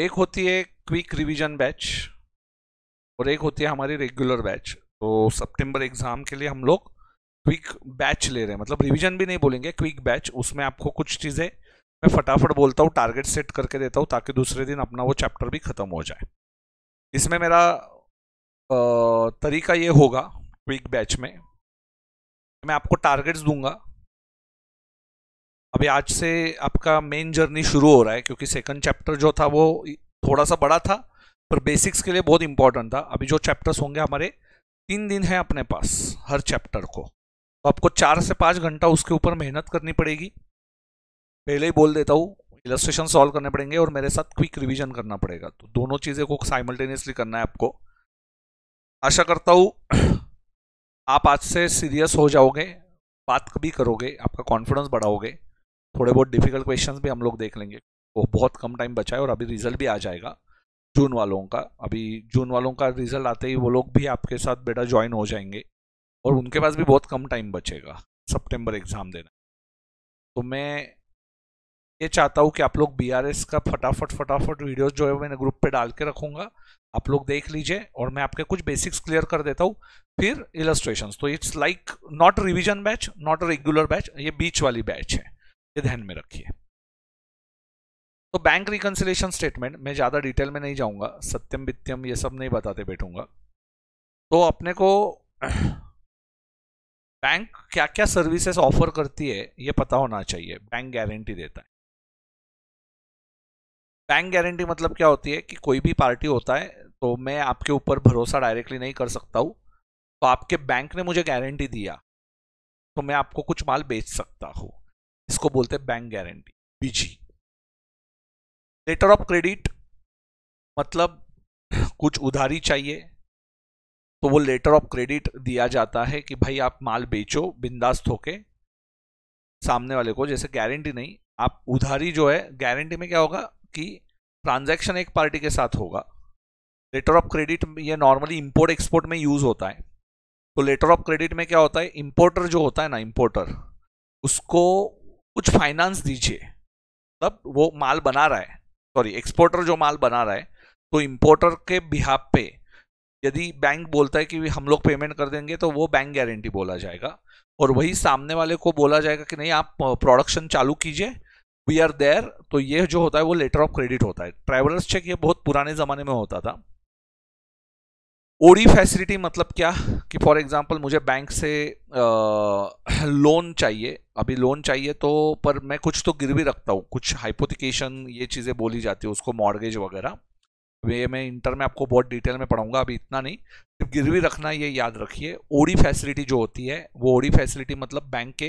एक होती है क्विक रिवीजन बैच और एक होती है हमारी रेगुलर बैच तो सितंबर एग्ज़ाम के लिए हम लोग क्विक बैच ले रहे हैं मतलब रिवीजन भी नहीं बोलेंगे क्विक बैच उसमें आपको कुछ चीज़ें मैं फटाफट बोलता हूँ टारगेट सेट करके देता हूँ ताकि दूसरे दिन अपना वो चैप्टर भी ख़त्म हो जाए इसमें मेरा तरीका ये होगा क्विक बैच में मैं आपको टारगेट्स दूंगा अभी आज से आपका मेन जर्नी शुरू हो रहा है क्योंकि सेकंड चैप्टर जो था वो थोड़ा सा बड़ा था पर बेसिक्स के लिए बहुत इंपॉर्टेंट था अभी जो चैप्टर्स होंगे हमारे तीन दिन है अपने पास हर चैप्टर को तो आपको चार से पाँच घंटा उसके ऊपर मेहनत करनी पड़ेगी पहले ही बोल देता हूँ इलस्ट्रेशन सॉल्व करने पड़ेंगे और मेरे साथ क्विक रिविजन करना पड़ेगा तो दोनों चीज़ें को साइमल्टेनियसली करना है आपको आशा करता हूँ आप आज से सीरियस हो जाओगे बात भी करोगे आपका कॉन्फिडेंस बढ़ाओगे थोड़े बहुत डिफिकल्ट क्वेश्चन भी हम लोग देख लेंगे वो बहुत कम टाइम बचा है और अभी रिजल्ट भी आ जाएगा जून वालों का अभी जून वालों का रिजल्ट आते ही वो लोग भी आपके साथ बेटा ज्वाइन हो जाएंगे और उनके पास भी बहुत कम टाइम बचेगा सितंबर एग्ज़ाम देना तो मैं ये चाहता हूँ कि आप लोग बी का फटाफट फटाफट वीडियोस जो है मैंने ग्रुप पे डाल के रखूँगा आप लोग देख लीजिए और मैं आपके कुछ बेसिक्स क्लियर कर देता हूँ फिर इलस्ट्रेशन तो it's like not revision batch not regular batch ये बीच वाली बैच है ये ध्यान में रखिए तो बैंक रिकन्सिलेशन स्टेटमेंट मैं ज़्यादा डिटेल में नहीं जाऊंगा सत्यम वित्यम ये सब नहीं बताते बैठूंगा तो अपने को बैंक क्या क्या सर्विसेज ऑफर करती है ये पता होना चाहिए बैंक गारंटी देता है बैंक गारंटी मतलब क्या होती है कि कोई भी पार्टी होता है तो मैं आपके ऊपर भरोसा डायरेक्टली नहीं कर सकता हूँ तो आपके बैंक ने मुझे गारंटी दिया तो मैं आपको कुछ माल बेच सकता हूँ इसको बोलते हैं bank guarantee BG letter of credit मतलब कुछ उधारी चाहिए तो वो लेटर ऑफ क्रेडिट दिया जाता है कि भाई आप माल बेचो बिंदास्त होके सामने वाले को जैसे गारंटी नहीं आप उधारी जो है गारंटी में क्या होगा कि ट्रांजैक्शन एक पार्टी के साथ होगा लेटर ऑफ क्रेडिट ये नॉर्मली इंपोर्ट एक्सपोर्ट में यूज़ होता है तो लेटर ऑफ क्रेडिट में क्या होता है इंपोर्टर जो होता है ना इंपोर्टर उसको कुछ फाइनेंस दीजिए तब वो माल बना रहा है सॉरी एक्सपोर्टर जो माल बना रहा है तो इम्पोर्टर के बिहाब पे यदि बैंक बोलता है कि हम लोग पेमेंट कर देंगे तो वो बैंक गारंटी बोला जाएगा और वही सामने वाले को बोला जाएगा कि नहीं आप प्रोडक्शन चालू कीजिए वी आर देयर तो ये जो होता है वो लेटर ऑफ क्रेडिट होता है ट्रेवलर्स चेक ये बहुत पुराने ज़माने में होता था ओडी फैसिलिटी मतलब क्या कि फॉर एग्जांपल मुझे बैंक से लोन चाहिए अभी लोन चाहिए तो पर मैं कुछ तो गिरवी रखता हूँ कुछ हाइपोथिकेशन ये चीज़ें बोली जाती है उसको मॉर्गेज वगैरह वे मैं इंटर में आपको बहुत डिटेल में पढ़ाऊंगा अभी इतना नहीं सिर्फ तो गिरवी रखना ये याद रखिए ओडी फैसिलिटी जो होती है वो ओडी फैसिलिटी मतलब बैंक के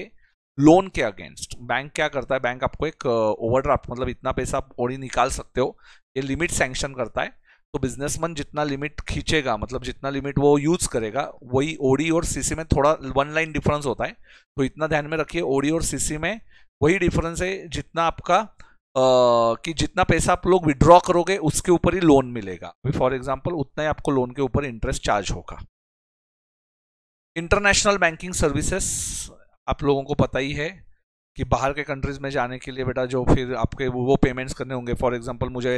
लोन के अगेंस्ट बैंक क्या करता है बैंक आपको एक ओवरड्राफ्ट मतलब इतना पैसा आप ओडी निकाल सकते हो ये लिमिट सैंक्शन करता है तो बिजनेसमैन जितना लिमिट खींचेगा मतलब जितना लिमिट वो यूज करेगा वही ओडी और सीसी में थोड़ा वन लाइन डिफरेंस होता है तो इतना ध्यान में रखिए ओडी और सीसी में वही डिफरेंस है जितना आपका आ, कि जितना पैसा आप लोग विड्रॉ करोगे उसके ऊपर ही लोन मिलेगा फॉर एग्जाम्पल उतना ही आपको लोन के ऊपर इंटरेस्ट चार्ज होगा इंटरनेशनल बैंकिंग सर्विसेस आप लोगों को पता ही है कि बाहर के कंट्रीज़ में जाने के लिए बेटा जो फिर आपके वो पेमेंट्स करने होंगे फॉर एग्जांपल मुझे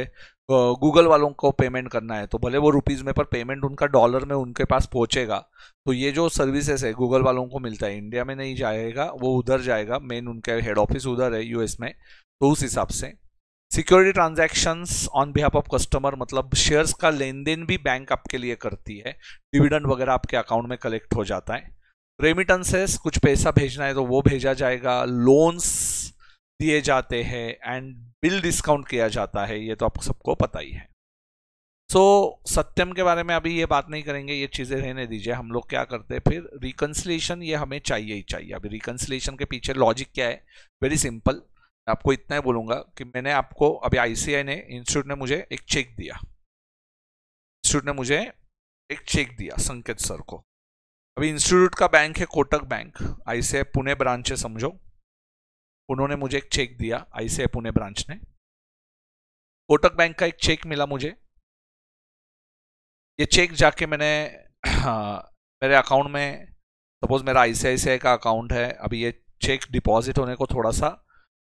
गूगल वालों को पेमेंट करना है तो भले वो रुपीज़ में पर पेमेंट उनका डॉलर में उनके पास पहुँचेगा तो ये जो सर्विसेज है गूगल वालों को मिलता है इंडिया में नहीं जाएगा वो उधर जाएगा मेन उनके हेड ऑफिस उधर है यूएस में तो उस हिसाब से security transactions on behalf of customer मतलब शेयर्स का लेन देन भी बैंक आपके लिए करती है डिविडेंड वगैरह आपके अकाउंट में कलेक्ट हो जाता है रेमिटेंसेस कुछ पैसा भेजना है तो वो भेजा जाएगा लोन्स दिए जाते हैं एंड बिल डिस्काउंट किया जाता है ये तो आप सबको पता ही है सो so, सत्यम के बारे में अभी ये बात नहीं करेंगे ये चीज़ें रहने दीजिए हम लोग क्या करते हैं फिर रिकन्सलेशन ये हमें चाहिए ही चाहिए अभी रिकन्सलेशन के पीछे लॉजिक क्या है वेरी सिंपल आपको इतना ही बोलूँगा कि मैंने आपको अभी आईसीआई ने इंस्टीट्यूट ने मुझे एक चेक दिया इंस्टीट्यूट ने मुझे एक चेक दिया संकेत सर को अभी इंस्टीट्यूट का बैंक है Kotak bank I Pune branch है समझो उन्होंने मुझे एक चेक दिया आई पुणे ब्रांच ने कोटक बैंक का एक चेक मिला मुझे ये चेक जाके मैंने हाँ, मेरे अकाउंट में सपोज मेरा आई का अकाउंट है अभी ये चेक डिपॉजिट होने को थोड़ा सा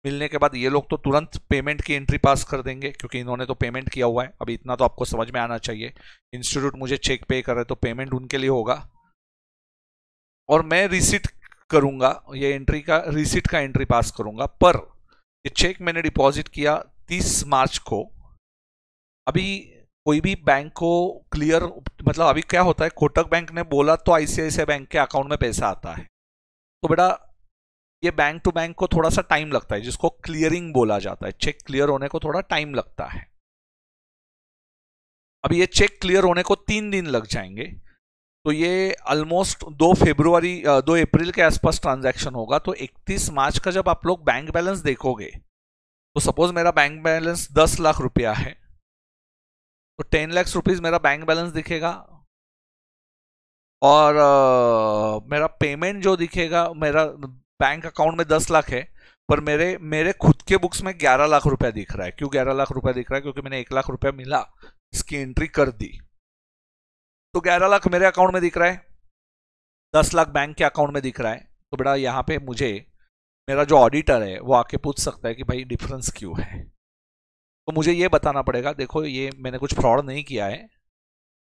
मिलने के बाद ये लोग तो तुरंत पेमेंट की एंट्री पास कर देंगे क्योंकि इन्होंने तो पेमेंट किया हुआ है अभी इतना तो आपको समझ में आना चाहिए इंस्टीट्यूट मुझे चेक पे कर रहे तो पेमेंट उनके लिए होगा और मैं रिसिट करूंगा ये एंट्री का रिसिट का एंट्री पास करूंगा पर ये चेक मैंने डिपॉजिट किया 30 मार्च को अभी कोई भी बैंक को क्लियर मतलब अभी क्या होता है कोटक बैंक ने बोला तो आईसीआईसीआई बैंक के अकाउंट में पैसा आता है तो बेटा ये बैंक टू बैंक को थोड़ा सा टाइम लगता है जिसको क्लियरिंग बोला जाता है चेक क्लियर होने को थोड़ा टाइम लगता है अभी ये चेक क्लियर होने को तीन दिन लग जाएंगे तो ये ऑलमोस्ट दो फेब्रुवरी दो अप्रैल के आसपास ट्रांजैक्शन होगा तो 31 मार्च का जब आप लोग बैंक बैलेंस देखोगे तो सपोज मेरा बैंक बैलेंस 10 लाख रुपया है तो 10 लाख रुपीज मेरा बैंक बैलेंस दिखेगा और uh, मेरा पेमेंट जो दिखेगा मेरा बैंक अकाउंट में 10 लाख है पर मेरे मेरे खुद के बुक्स में ग्यारह लाख रुपया दिख रहा है क्यों ग्यारह लाख रुपया दिख रहा है क्योंकि मैंने एक लाख रुपया मिला इसकी एंट्री कर दी तो ग्यारह लाख मेरे अकाउंट में दिख रहा है दस लाख बैंक के अकाउंट में दिख रहा है तो बेटा यहाँ पे मुझे मेरा जो ऑडिटर है वो आके पूछ सकता है कि भाई डिफरेंस क्यों है तो मुझे ये बताना पड़ेगा देखो ये मैंने कुछ फ्रॉड नहीं किया है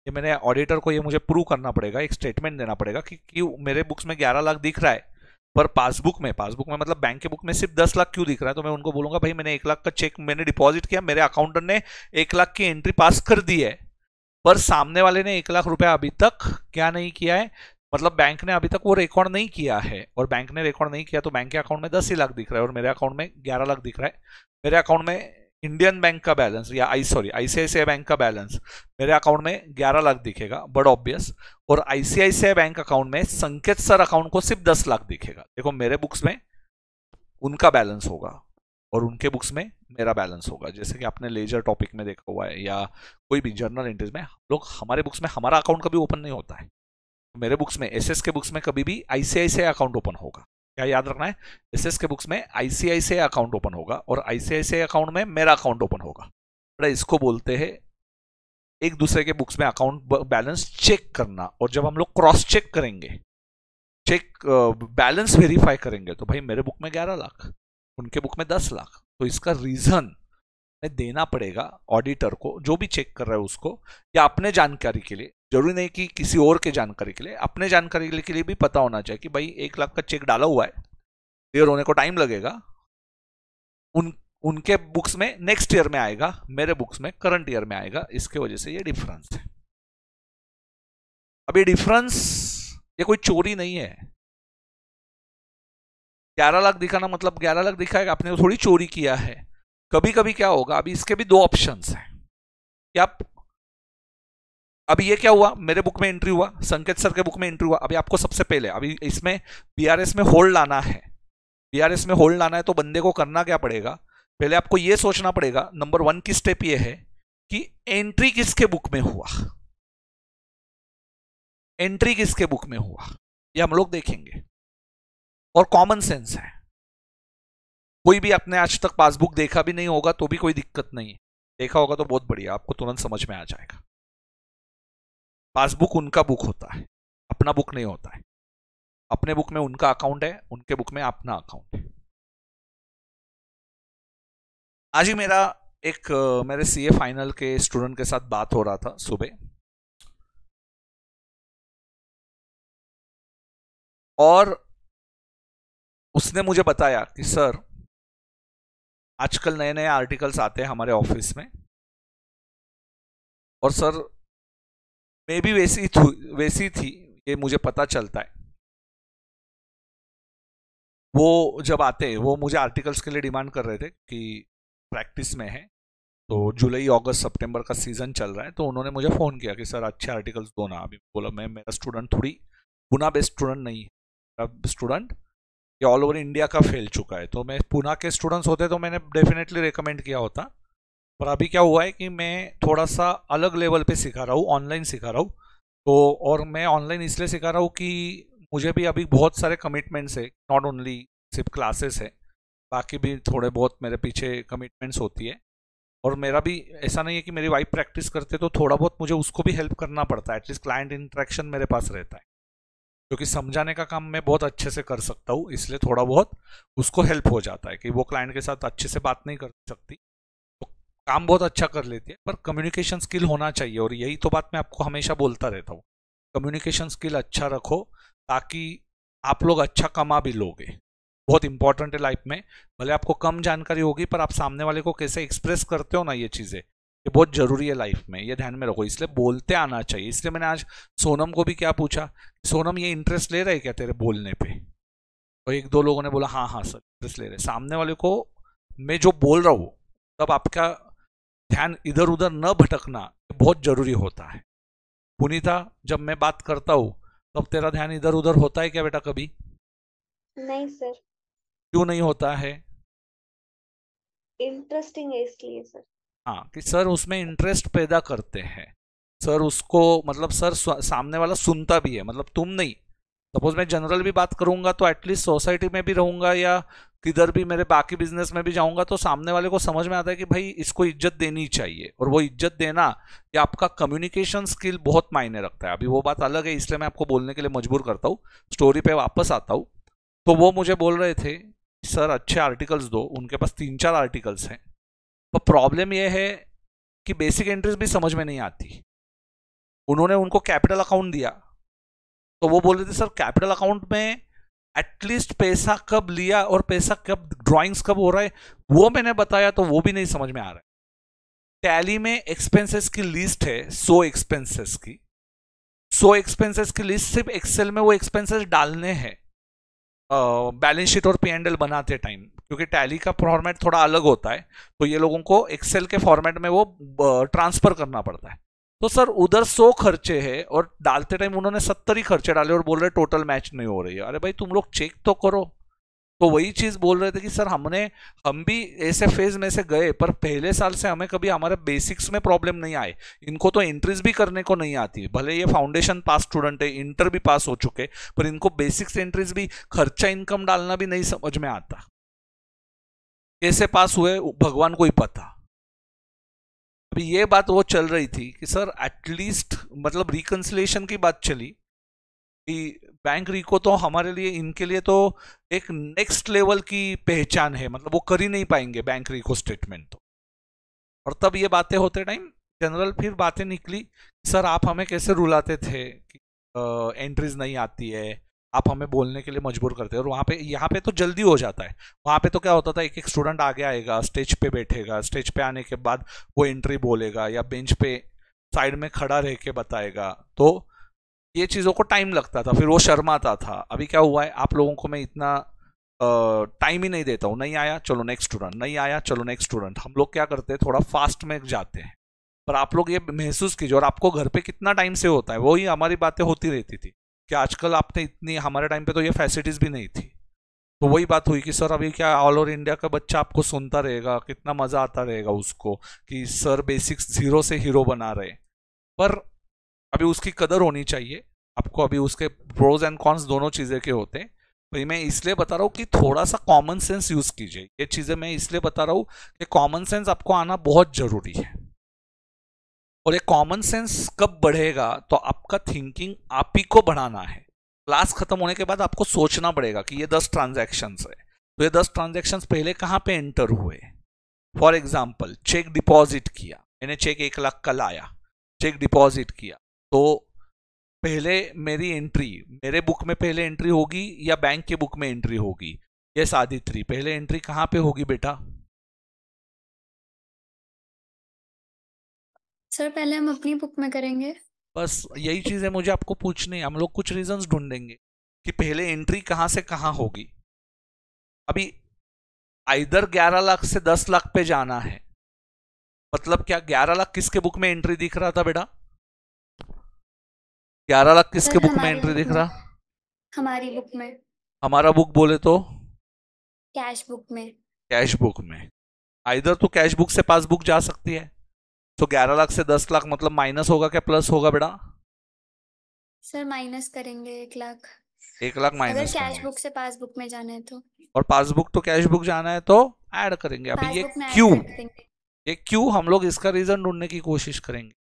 ये मैंने ऑडिटर को ये मुझे प्रूव करना पड़ेगा एक स्टेटमेंट देना पड़ेगा कि क्यों मेरे बुक्स में ग्यारह लाख दिख रहा है पर पासबुक में पासबुक में मतलब बैंक के बुक में सिर्फ दस लाख क्यों दिख रहा है तो मैं उनको बोलूंगा भाई मैंने एक लाख का चेक मैंने डिपॉजिट किया मेरे अकाउंटेंट ने एक लाख की एंट्री पास कर दी है पर सामने वाले ने एक लाख रुपया अभी तक क्या नहीं किया है मतलब बैंक ने अभी तक वो रिकॉर्ड नहीं किया है और बैंक ने रिकॉर्ड नहीं किया तो बैंक के अकाउंट में दस ही लाख दिख रहा है और मेरे अकाउंट में ग्यारह लाख दिख रहा है मेरे अकाउंट में इंडियन बैंक का बैलेंस या आई सॉरी आईसीआईसीआई बैंक का बैलेंस मेरे अकाउंट में ग्यारह लाख दिखेगा बट ऑब्वियस और आईसीआईसीआई बैंक अकाउंट में संकेत सर अकाउंट को सिर्फ दस लाख दिखेगा देखो मेरे बुक्स में उनका बैलेंस होगा और उनके बुक्स में मेरा बैलेंस होगा जैसे कि आपने लेजर टॉपिक में देखा हुआ है या कोई भी जर्नल एंट्रीज में लोग हमारे बुक्स में हमारा अकाउंट कभी ओपन नहीं होता है मेरे बुक्स में एस के बुक्स में कभी भी आईसीआईसीआई अकाउंट ओपन होगा क्या याद रखना है एस के बुक्स में आईसीआईसीआई अकाउंट ओपन होगा और आईसीआईसीआई अकाउंट में मेरा अकाउंट ओपन होगा बड़ा इसको बोलते हैं एक दूसरे के बुक्स में अकाउंट बैलेंस चेक करना और जब हम लोग क्रॉस चेक करेंगे चेक बैलेंस वेरीफाई करेंगे तो भाई मेरे बुक में ग्यारह लाख उनके बुक में दस लाख तो इसका रीजन देना पड़ेगा ऑडिटर को जो भी चेक कर रहा है उसको या अपने जानकारी के लिए जरूरी नहीं कि किसी और के जानकारी के लिए अपने जानकारी के लिए भी पता होना चाहिए कि भाई एक लाख का चेक डाला हुआ है क्लियर होने को टाइम लगेगा उन उनके बुक्स में नेक्स्ट ईयर में आएगा मेरे बुक्स में करंट ईयर में आएगा इसके वजह से ये डिफरेंस है अब ये डिफरेंस ये कोई चोरी नहीं है ग्यारह लाख दिखाना मतलब ग्यारह लाख दिखाएगा आपने थोड़ी चोरी किया है कभी कभी क्या होगा अभी इसके भी दो ऑप्शन हैं क्या अभी ये क्या हुआ मेरे बुक में एंट्री हुआ संकेत सर के बुक में एंट्री हुआ अभी आपको सबसे पहले अभी इसमें बीआरएस में होल्ड लाना है बीआरएस में होल्ड लाना है तो बंदे को करना क्या पड़ेगा पहले आपको ये सोचना पड़ेगा नंबर वन की स्टेप ये है कि एंट्री किसके बुक में हुआ एंट्री किसके बुक में हुआ ये हम लोग देखेंगे और कॉमन सेंस है कोई भी अपने आज तक पासबुक देखा भी नहीं होगा तो भी कोई दिक्कत नहीं है देखा होगा तो बहुत बढ़िया आपको तुरंत समझ में आ जाएगा पासबुक उनका बुक होता है अपना बुक नहीं होता है अपने बुक में उनका अकाउंट है उनके बुक में अपना अकाउंट है आज ही मेरा एक मेरे सीए फाइनल के स्टूडेंट के साथ बात हो रहा था सुबह और उसने मुझे बताया कि सर आजकल नए नए आर्टिकल्स आते हैं हमारे ऑफिस में और सर मे भी वैसी वैसी थी ये मुझे पता चलता है वो जब आते हैं वो मुझे आर्टिकल्स के लिए डिमांड कर रहे थे कि प्रैक्टिस में है तो जुलाई अगस्त सितंबर का सीज़न चल रहा है तो उन्होंने मुझे फ़ोन किया कि सर अच्छे आर्टिकल्स दो ना अभी बोला मैं मेरा स्टूडेंट थोड़ी गुना बेस्ट स्टूडेंट नहीं है स्टूडेंट ये ऑल ओवर इंडिया का फैल चुका है तो मैं पूना के स्टूडेंट्स होते तो मैंने डेफिनेटली रिकमेंड किया होता पर अभी क्या हुआ है कि मैं थोड़ा सा अलग लेवल पे सिखा रहा हूँ ऑनलाइन सिखा रहा हूँ तो और मैं ऑनलाइन इसलिए सिखा रहा हूँ कि मुझे भी अभी बहुत सारे कमिटमेंट्स है नॉट ओनली सिर्फ क्लासेस है बाकी भी थोड़े बहुत मेरे पीछे कमिटमेंट्स होती है और मेरा भी ऐसा नहीं है कि मेरी वाइफ प्रैक्टिस करते तो थोड़ा बहुत मुझे उसको भी हेल्प करना पड़ता है एटलीस्ट क्लाइंट इंट्रैक्शन मेरे पास रहता है क्योंकि समझाने का काम मैं बहुत अच्छे से कर सकता हूँ इसलिए थोड़ा बहुत उसको हेल्प हो जाता है कि वो क्लाइंट के साथ अच्छे से बात नहीं कर सकती तो काम बहुत अच्छा कर लेती है पर कम्युनिकेशन स्किल होना चाहिए और यही तो बात मैं आपको हमेशा बोलता रहता हूँ कम्युनिकेशन स्किल अच्छा रखो ताकि आप लोग अच्छा कमा भी लोगे बहुत इंपॉर्टेंट है लाइफ में भले आपको कम जानकारी होगी पर आप सामने वाले को कैसे एक्सप्रेस करते हो ना ये चीज़ें बहुत ज़रूरी है लाइफ में ये ध्यान में रखो इसलिए बोलते आना चाहिए इसलिए मैंने आज सोनम को भी क्या पूछा सोनम ये इंटरेस्ट ले रहे क्या तेरे बोलने पे तो एक दो लोगों ने बोला हाँ हाँ सर इंटरेस्ट ले रहे सामने वाले को मैं जो बोल रहा हूँ तब आपका ध्यान इधर उधर न भटकना बहुत ज़रूरी होता है पुनीता जब मैं बात करता हूँ तब तेरा ध्यान इधर उधर होता है क्या बेटा कभी नहीं सर क्यों नहीं होता है इंटरेस्टिंग है इसलिए सर हाँ कि सर उसमें इंटरेस्ट पैदा करते हैं सर उसको मतलब सर सामने वाला सुनता भी है मतलब तुम नहीं सपोज मैं जनरल भी बात करूंगा तो एटलीस्ट सोसाइटी में भी रहूंगा या किधर भी मेरे बाकी बिजनेस में भी जाऊंगा तो सामने वाले को समझ में आता है कि भाई इसको इज्जत देनी चाहिए और वो इज्जत देना ये आपका कम्युनिकेशन स्किल बहुत मायने रखता है अभी वो बात अलग है इसलिए मैं आपको बोलने के लिए मजबूर करता हूँ स्टोरी पे वापस आता हूँ तो वो मुझे बोल रहे थे सर अच्छे आर्टिकल्स दो उनके पास तीन चार आर्टिकल्स हैं पर प्रॉब्लम यह है कि बेसिक एंट्रीज भी समझ में नहीं आती उन्होंने उनको कैपिटल अकाउंट दिया तो वो बोल रहे थे सर कैपिटल अकाउंट में एटलीस्ट पैसा कब लिया और पैसा कब ड्राइंग्स कब हो रहा है वो मैंने बताया तो वो भी नहीं समझ में आ रहा है टैली में एक्सपेंसेस की लिस्ट है सो एक्सपेंसेस की सो एक्सपेंसेस की लिस्ट सिर्फ एक्सेल में वो एक्सपेंसेस डालने हैं बैलेंस शीट और पी एंडल बनाते टाइम क्योंकि टैली का फॉर्मेट थोड़ा अलग होता है तो ये लोगों को एक्सेल के फॉर्मेट में वो ट्रांसफर करना पड़ता है तो सर उधर सौ खर्चे है और डालते टाइम उन्होंने सत्तर ही खर्चे डाले और बोल रहे टोटल मैच नहीं हो रही है अरे भाई तुम लोग चेक तो करो तो वही चीज़ बोल रहे थे कि सर हमने हम भी ऐसे फेज में से गए पर पहले साल से हमें कभी हमारे बेसिक्स में प्रॉब्लम नहीं आए इनको तो एंट्रीज भी करने को नहीं आती भले ये फाउंडेशन पास स्टूडेंट है इंटर भी पास हो चुके पर इनको बेसिक्स एंट्रीज भी खर्चा इनकम डालना भी नहीं समझ में आता कैसे पास हुए भगवान को ही पता अभी ये बात वो चल रही थी कि सर एटलीस्ट मतलब रिकन्सिलेशन की बात चली कि बैंक रिको तो हमारे लिए इनके लिए तो एक नेक्स्ट लेवल की पहचान है मतलब वो कर ही नहीं पाएंगे बैंक रिको स्टेटमेंट तो और तब ये बातें होते टाइम जनरल फिर बातें निकली सर आप हमें कैसे रुलाते थे कि एंट्रीज नहीं आती है आप हमें बोलने के लिए मजबूर करते हैं और वहाँ पे यहाँ पे तो जल्दी हो जाता है वहाँ पे तो क्या होता था एक एक स्टूडेंट आगे आएगा स्टेज पे बैठेगा स्टेज पे आने के बाद वो एंट्री बोलेगा या बेंच पे साइड में खड़ा रह के बताएगा तो ये चीज़ों को टाइम लगता था फिर वो शर्माता था अभी क्या हुआ है आप लोगों को मैं इतना टाइम ही नहीं देता हूँ नहीं आया चलो नेक्स्ट स्टूडेंट नहीं आया चलो नेक्स्ट स्टूडेंट हम लोग क्या करते हैं थोड़ा फास्ट में जाते हैं पर आप लोग ये महसूस कीजिए और आपको घर पे कितना टाइम से होता है वही हमारी बातें होती रहती थी कि आजकल आपने इतनी हमारे टाइम पे तो ये फैसिलिटीज़ भी नहीं थी तो वही बात हुई कि सर अभी क्या ऑल ओवर इंडिया का बच्चा आपको सुनता रहेगा कितना मज़ा आता रहेगा उसको कि सर बेसिक्स ज़ीरो से हीरो बना रहे पर अभी उसकी कदर होनी चाहिए आपको अभी उसके प्रोज एंड कॉन्स दोनों चीज़ें के होते हैं तो मैं इसलिए बता रहा हूँ कि थोड़ा सा कॉमन सेंस यूज़ कीजिए ये चीज़ें मैं इसलिए बता रहा हूँ कि कॉमन सेंस आपको आना बहुत ज़रूरी है और ये कॉमन सेंस कब बढ़ेगा तो आपका थिंकिंग आप ही को बढ़ाना है क्लास खत्म होने के बाद आपको सोचना पड़ेगा कि ये दस ट्रांजेक्शन है तो ये दस ट्रांजेक्शन पहले कहाँ पे एंटर हुए फॉर एग्जाम्पल चेक डिपॉजिट किया मैंने चेक एक लाख का लाया चेक डिपॉजिट किया तो पहले मेरी एंट्री मेरे बुक में पहले एंट्री होगी या बैंक के बुक में एंट्री होगी ये सादित्री पहले एंट्री कहाँ पे होगी बेटा सर पहले हम अपनी बुक में करेंगे बस यही चीज है मुझे आपको पूछनी हम लोग कुछ रीजंस ढूंढेंगे कि पहले एंट्री कहाँ से कहाँ होगी अभी आइधर ग्यारह लाख से दस लाख पे जाना है मतलब क्या ग्यारह लाख किसके बुक में एंट्री दिख रहा था बेटा ग्यारह लाख किसके बुक में एंट्री दिख रहा हमारी बुक में हमारा बुक बोले तो कैश बुक में कैश बुक में आइधर तो कैश बुक से पासबुक जा सकती है तो ग्यारह लाख से दस लाख मतलब माइनस होगा क्या प्लस होगा बेटा सर माइनस करेंगे एक लाख एक लाख माइनस अगर कैश बुक से पासबुक में जाना है तो और पासबुक तो कैश बुक जाना है तो ऐड करेंगे अभी ये क्यों ये क्यों हम लोग इसका रीजन ढूंढने की कोशिश करेंगे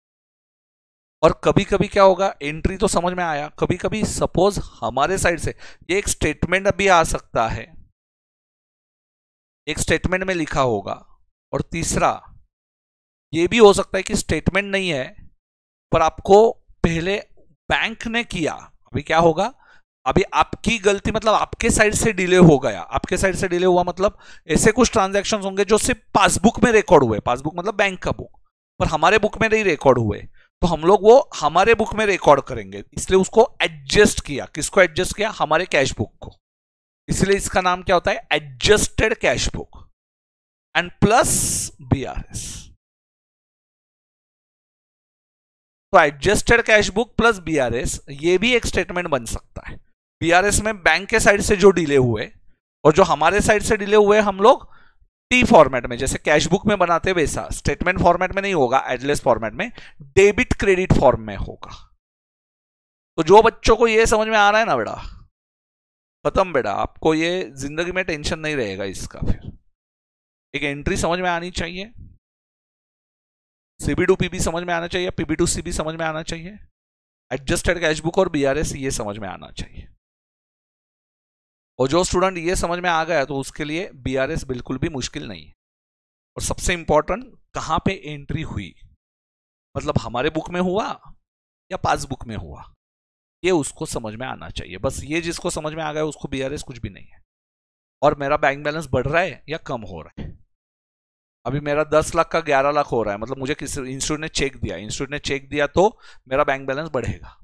और कभी कभी क्या होगा एंट्री तो समझ में आया कभी कभी सपोज हमारे साइड से ये एक स्टेटमेंट अभी आ सकता है एक स्टेटमेंट में लिखा होगा और तीसरा ये भी हो सकता है कि स्टेटमेंट नहीं है पर आपको पहले बैंक ने किया अभी क्या होगा अभी आपकी गलती मतलब आपके साइड से डिले हो गया आपके साइड से डिले हुआ मतलब ऐसे कुछ ट्रांजैक्शंस होंगे जो सिर्फ पासबुक में रिकॉर्ड हुए पासबुक मतलब बैंक का बुक पर हमारे बुक में नहीं रिकॉर्ड हुए तो हम लोग वो हमारे बुक में रिकॉर्ड करेंगे इसलिए उसको एडजस्ट किया किसको एडजस्ट किया हमारे कैश बुक को इसलिए इसका नाम क्या होता है adjusted cash book and plus S तो adjusted cash book plus BRS ये भी एक स्टेटमेंट बन सकता है बीआरएस में बैंक के साइड से जो डिले हुए और जो हमारे साइड से डिले हुए हम लोग टी फॉर्मेट में जैसे कैश बुक में बनाते वैसा स्टेटमेंट फॉर्मेट में नहीं होगा एडलेस फॉर्मेट में डेबिट क्रेडिट फॉर्म में होगा तो जो बच्चों को ये समझ में आ रहा है ना बेटा खत्म बेटा आपको ये जिंदगी में टेंशन नहीं रहेगा इसका फिर एक एंट्री समझ में आनी चाहिए सीबी टू पीबी समझ में आना चाहिए पीबी टू सीबी समझ में आना चाहिए एडजस्टेड कैश बुक और बीआरएस ये समझ में आना चाहिए और जो स्टूडेंट ये समझ में आ गया तो उसके लिए बीआरएस बिल्कुल भी मुश्किल नहीं है और सबसे इंपॉर्टेंट कहाँ पे एंट्री हुई मतलब हमारे बुक में हुआ या पासबुक में हुआ ये उसको समझ में आना चाहिए बस ये जिसको समझ में आ गया उसको एस कुछ भी नहीं है और मेरा बैंक बैलेंस बढ़ रहा है या कम हो रहा है अभी मेरा दस लाख का ग्यारह लाख हो रहा है मतलब मुझे किस इंस्टीट्यूट ने चेक दिया इंस्टीट्यूट ने चेक दिया तो मेरा बैंक बैलेंस बढ़ेगा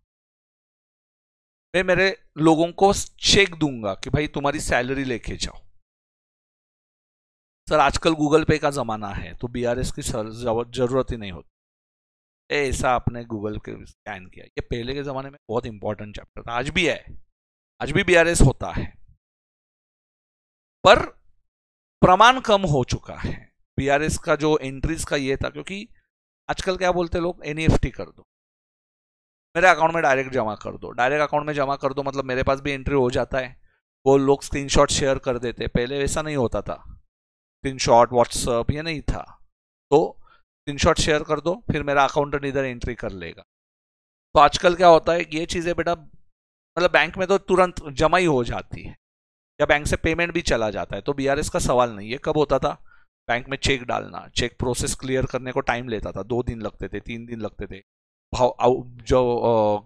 मैं मेरे लोगों को चेक दूंगा कि भाई तुम्हारी सैलरी लेके जाओ सर आजकल गूगल पे का ज़माना है तो एस की ज़रूरत ही नहीं होती ऐसा आपने गूगल के स्कैन किया ये पहले के ज़माने में बहुत इंपॉर्टेंट चैप्टर था आज भी है आज भी एस होता है पर प्रमाण कम हो चुका है पीआरएस का जो एंट्रीज का ये था क्योंकि आजकल क्या बोलते लोग एन e कर दो मेरे अकाउंट में डायरेक्ट जमा कर दो डायरेक्ट अकाउंट में जमा कर दो मतलब मेरे पास भी एंट्री हो जाता है वो लोग स्क्रीनशॉट शेयर कर देते पहले वैसा नहीं होता था स्क्रीनशॉट व्हाट्सअप ये नहीं था तो स्क्रीनशॉट शेयर कर दो फिर मेरा अकाउंटेंट इधर एंट्री कर लेगा तो आजकल क्या होता है ये चीज़ें बेटा मतलब बैंक में तो तुरंत जमा ही हो जाती है या बैंक से पेमेंट भी चला जाता है तो बी का सवाल नहीं है कब होता था बैंक में चेक डालना चेक प्रोसेस क्लियर करने को टाइम लेता था दो दिन लगते थे तीन दिन लगते थे भाव जो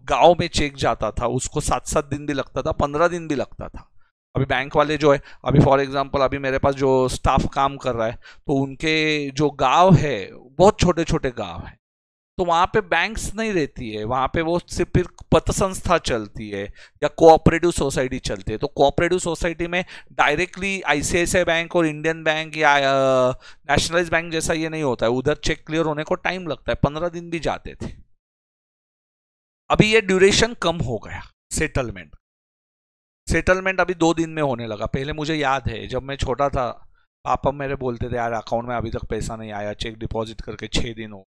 गांव में चेक जाता था उसको सात सात दिन भी लगता था पंद्रह दिन भी लगता था अभी बैंक वाले जो है अभी फॉर एग्जांपल अभी मेरे पास जो स्टाफ काम कर रहा है तो उनके जो गांव है बहुत छोटे छोटे गांव है तो वहां पे बैंक्स नहीं रहती है वहाँ पे वो सिर्फ पत संस्था चलती है या कोऑपरेटिव सोसाइटी चलती है तो कोऑपरेटिव सोसाइटी में डायरेक्टली आईसीआईसीआई बैंक और इंडियन बैंक या नेशनलाइज बैंक जैसा ये नहीं होता है उधर चेक क्लियर होने को टाइम लगता है पंद्रह दिन भी जाते थे अभी ये ड्यूरेशन कम हो गया सेटलमेंट सेटलमेंट अभी दो दिन में होने लगा पहले मुझे याद है जब मैं छोटा था पापा मेरे बोलते थे यार अकाउंट में अभी तक पैसा नहीं आया चेक डिपॉजिट करके छः दिन हो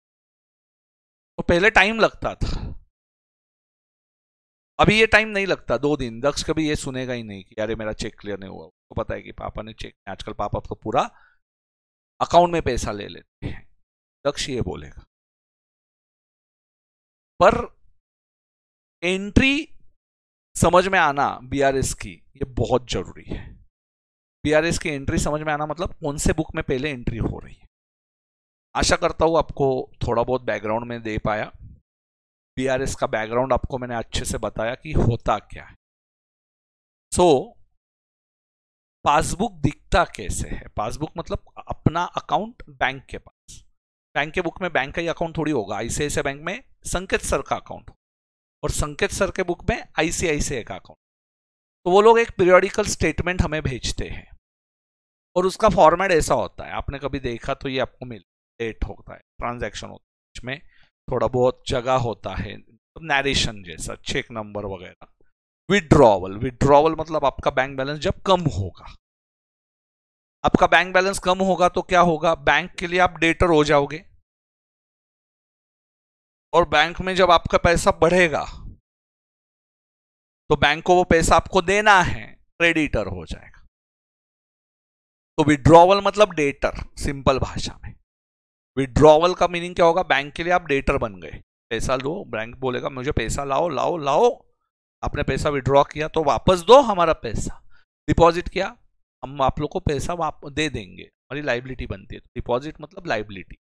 तो पहले टाइम लगता था अभी ये टाइम नहीं लगता दो दिन दक्ष कभी ये सुनेगा ही नहीं कि अरे मेरा चेक क्लियर नहीं हुआ उसको तो पता है कि पापा ने चेक आजकल पापा तो पूरा अकाउंट में पैसा ले लेते हैं दक्ष ये बोलेगा पर एंट्री समझ में आना बीआरएस की ये बहुत जरूरी है बीआरएस की एंट्री समझ में आना मतलब कौन से बुक में पहले एंट्री हो रही है आशा करता हूँ आपको थोड़ा बहुत बैकग्राउंड में दे पाया एस का बैकग्राउंड आपको मैंने अच्छे से बताया कि होता क्या है सो so, पासबुक दिखता कैसे है पासबुक मतलब अपना अकाउंट बैंक के पास बैंक के बुक में बैंक का ही अकाउंट थोड़ी होगा आईसीआईसी बैंक में संकेत सर का अकाउंट और संकेत सर के बुक में आईसीआईसीआई का अकाउंट तो वो लोग एक पीरियडिकल स्टेटमेंट हमें भेजते हैं और उसका फॉर्मेट ऐसा होता है आपने कभी देखा तो ये आपको मिल रेट होता है ट्रांजेक्शन होता है इसमें थोड़ा बहुत जगह होता है नरेशन जैसा चेक नंबर वगैरह विड्रॉवल विड्रॉवल मतलब आपका बैंक बैलेंस जब कम होगा आपका बैंक बैलेंस कम होगा तो क्या होगा बैंक के लिए आप डेटर हो जाओगे और बैंक में जब आपका पैसा बढ़ेगा तो बैंक को वो पैसा आपको देना है क्रेडिटर हो जाएगा तो विड्रॉवल मतलब डेटर सिंपल भाषा में विड्रॉवल का मीनिंग क्या होगा बैंक के लिए आप डेटर बन गए पैसा दो बैंक बोलेगा मुझे पैसा लाओ लाओ लाओ आपने पैसा विड्रॉ किया तो वापस दो हमारा पैसा डिपॉजिट किया हम आप लोग को पैसा दे देंगे हमारी लाइबिलिटी बनती है डिपॉजिट मतलब लाइबिलिटी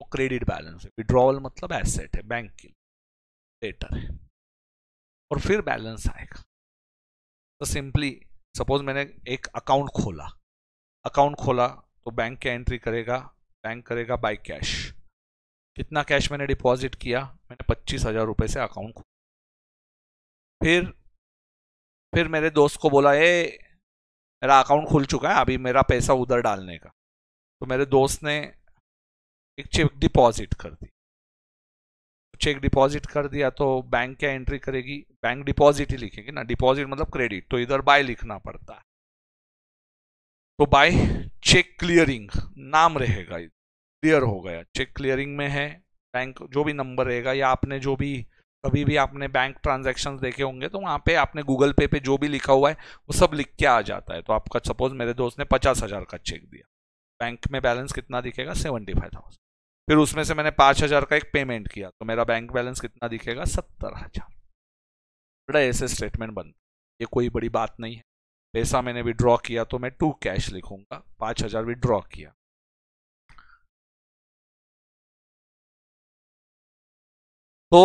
तो क्रेडिट बैलेंस है विड्रॉवल मतलब एसेट है बैंक के लिए डेटर है और फिर बैलेंस आएगा तो सिंपली सपोज मैंने एक अकाउंट खोला अकाउंट खोला तो बैंक क्या एंट्री करेगा बैंक करेगा बाई कैश कितना कैश मैंने डिपॉजिट किया मैंने पच्चीस हज़ार रुपये से अकाउंट खोला फिर फिर मेरे दोस्त को बोला ये मेरा अकाउंट खुल चुका है अभी मेरा पैसा उधर डालने का तो मेरे दोस्त ने एक चेक डिपॉजिट कर दी चेक डिपॉजिट कर दिया तो बैंक क्या एंट्री करेगी बैंक डिपॉजिट ही लिखेगी ना डिपॉजिट मतलब क्रेडिट तो इधर बाय लिखना पड़ता है तो बाय चेक क्लियरिंग नाम रहेगा इधर क्लियर हो गया चेक क्लियरिंग में है बैंक जो भी नंबर रहेगा या आपने जो भी कभी भी आपने बैंक ट्रांजेक्शन देखे होंगे तो वहाँ पे आपने गूगल पे पे जो भी लिखा हुआ है वो सब लिख के आ जाता है तो आपका सपोज मेरे दोस्त ने पचास हज़ार का चेक दिया बैंक में बैलेंस कितना दिखेगा सेवेंटी फाइव थाउजेंड फिर उसमें से मैंने पाँच हज़ार का एक पेमेंट किया तो मेरा बैंक बैलेंस कितना दिखेगा सत्तर हज़ार बड़ा ऐसे स्टेटमेंट बनता ये कोई बड़ी बात नहीं है पैसा मैंने विड्रॉ किया तो मैं टू कैश लिखूंगा पाँच हज़ार विड्रॉ किया तो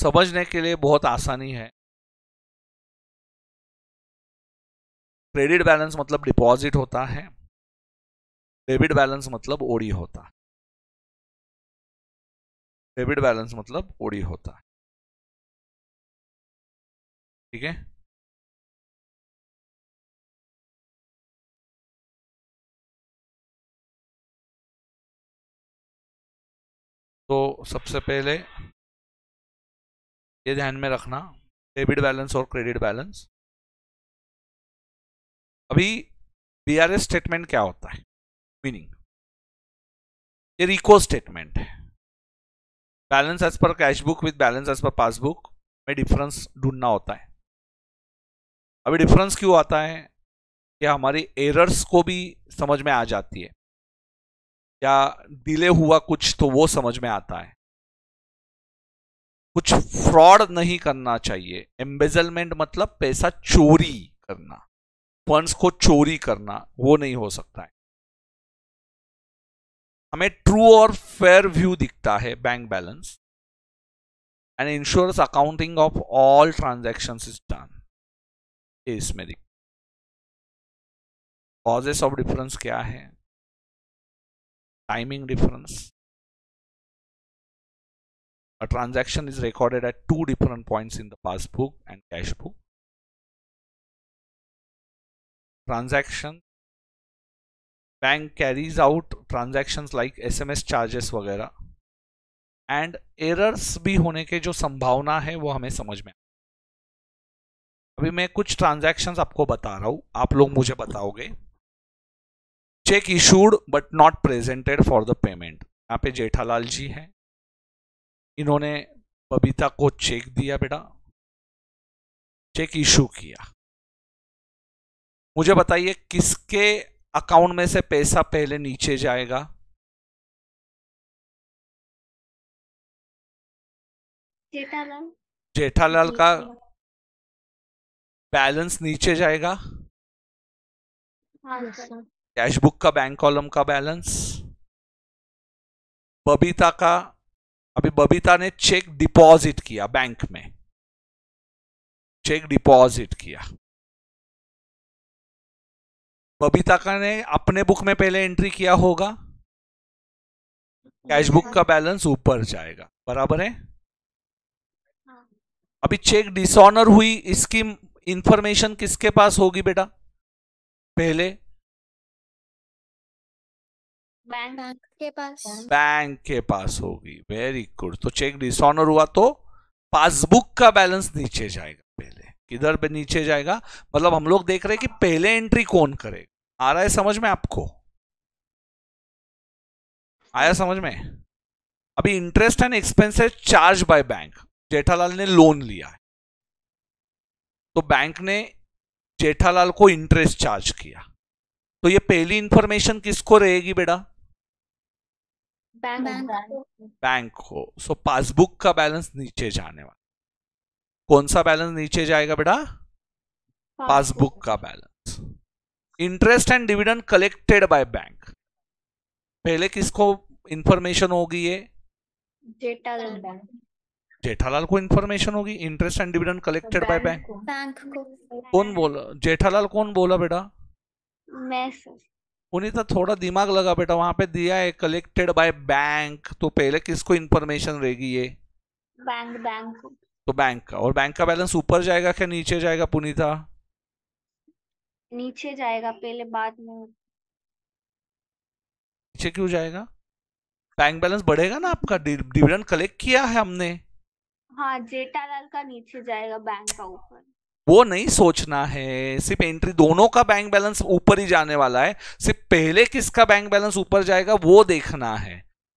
समझने के लिए बहुत आसानी है क्रेडिट बैलेंस मतलब डिपॉजिट होता है डेबिट बैलेंस मतलब ओडी होता है डेबिट बैलेंस मतलब ओडी होता है ठीक है तो सबसे पहले ये ध्यान में रखना डेबिट बैलेंस और क्रेडिट बैलेंस अभी बी आर एस स्टेटमेंट क्या होता है मीनिंग ये रिको स्टेटमेंट है balance as per cash book with balance as per passbook में डिफरेंस ढूंढना होता है अभी डिफरेंस क्यों आता है कि हमारी एरर्स को भी समझ में आ जाती है या डिले हुआ कुछ तो वो समझ में आता है कुछ फ्रॉड नहीं करना चाहिए एम्बेजलमेंट मतलब पैसा चोरी करना फंड्स को चोरी करना वो नहीं हो सकता है हमें ट्रू और फेयर व्यू दिखता है bank balance and insurance accounting of all transaction is done इसमें दिखता कॉजेस ऑफ डिफरेंस क्या है timing difference. A transaction is recorded at two different points in the passbook and cash book. Transaction bank carries out transactions like SMS charges वगैरह and errors भी होने के जो संभावना है वो हमें समझ में अभी मैं कुछ ट्रांजैक्शंस आपको बता रहा हूँ आप लोग मुझे बताओगे cheque issued but not presented for the payment यहाँ पे जेठालाल जी हैं इन्होंने बबीता को चेक दिया बेटा चेक इशू किया मुझे बताइए किसके अकाउंट में से पैसा पहले नीचे जाएगा जेठालाल जेठालाल का बैलेंस नीचे जाएगा हाँ, कैश बुक का बैंक कॉलम का बैलेंस बबीता का अभी बबीता ने चेक डिपॉजिट किया बैंक में चेक डिपॉजिट किया बबीता का ने अपने बुक में पहले एंट्री किया होगा कैश बुक का बैलेंस ऊपर जाएगा बराबर है हाँ। अभी चेक डिसऑनर हुई इसकी इंफॉर्मेशन किसके पास होगी बेटा पहले बैंक बैंक के पास के पास होगी वेरी गुड तो चेक डिसऑनर हुआ तो पासबुक का बैलेंस नीचे जाएगा पहले किधर पे नीचे जाएगा मतलब हम लोग देख रहे हैं कि पहले एंट्री कौन करेगा आ रहा है समझ में आपको आया समझ में अभी interest and expenses charge by bank Jethalal ने लोन लिया है तो बैंक ने जेठालाल को इंटरेस्ट चार्ज किया तो ये पहली इंफॉर्मेशन किसको रहेगी बेटा बैंक हो सो पासबुक का बैलेंस नीचे जाने वाला कौन सा बैलेंस नीचे जाएगा बेटा पासबुक का balance interest and dividend collected by bank पहले किसको इंफॉर्मेशन होगी ये जेठालाल बैंक जेठालाल को इंफॉर्मेशन होगी interest and dividend collected by bank bank को कौन बोला जेठालाल कौन बोला बेटा मैं सर उन्हें तो थोड़ा दिमाग लगा बेटा वहां पे दिया है कलेक्टेड बाय बैंक तो पहले किसको इंफॉर्मेशन रहेगी ये बैंक बैंक तो बैंक का और बैंक का बैलेंस ऊपर जाएगा क्या नीचे जाएगा पुनीता नीचे जाएगा पहले बाद में नीचे क्यों जाएगा बैंक बैलेंस बढ़ेगा ना आपका डिविडेंड कलेक्ट किया है हमने हाँ जेठालाल का नीचे जाएगा बैंक का ऊपर वो नहीं सोचना है सिर्फ एंट्री दोनों का बैंक बैलेंस ऊपर ही जाने वाला है सिर्फ पहले किसका बैंक बैलेंस ऊपर जाएगा वो देखना है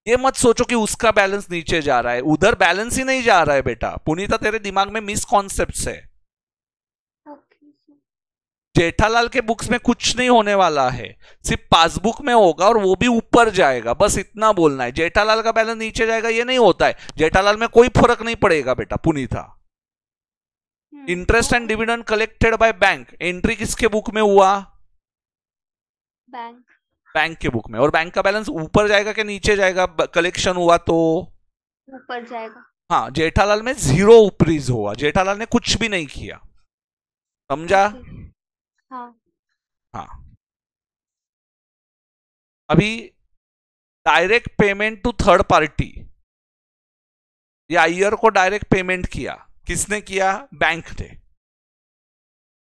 ये मत सोचो कि उसका बैलेंस नीचे जा रहा है उधर बैलेंस ही नहीं जा रहा है बेटा पुनीता तेरे दिमाग में मिस कॉन्सेप्ट है जेठालाल के बुक्स में कुछ नहीं होने वाला है सिर्फ पासबुक में होगा और वो भी ऊपर जाएगा बस इतना बोलना है जेठालाल का बैलेंस नीचे जाएगा ये नहीं होता है जेठालाल में कोई फर्क नहीं पड़ेगा बेटा Punita interest and dividend collected by bank entry किसके बुक में हुआ बैंक बैंक के बुक में और बैंक का बैलेंस ऊपर जाएगा कि नीचे जाएगा कलेक्शन हुआ तो ऊपर जाएगा हाँ जेठालाल में जीरो ऊपरीज हुआ जेठालाल ने कुछ भी नहीं किया समझा हाँ हाँ अभी direct payment to third party या अयर को डायरेक्ट पेमेंट किया किसने किया बैंक ने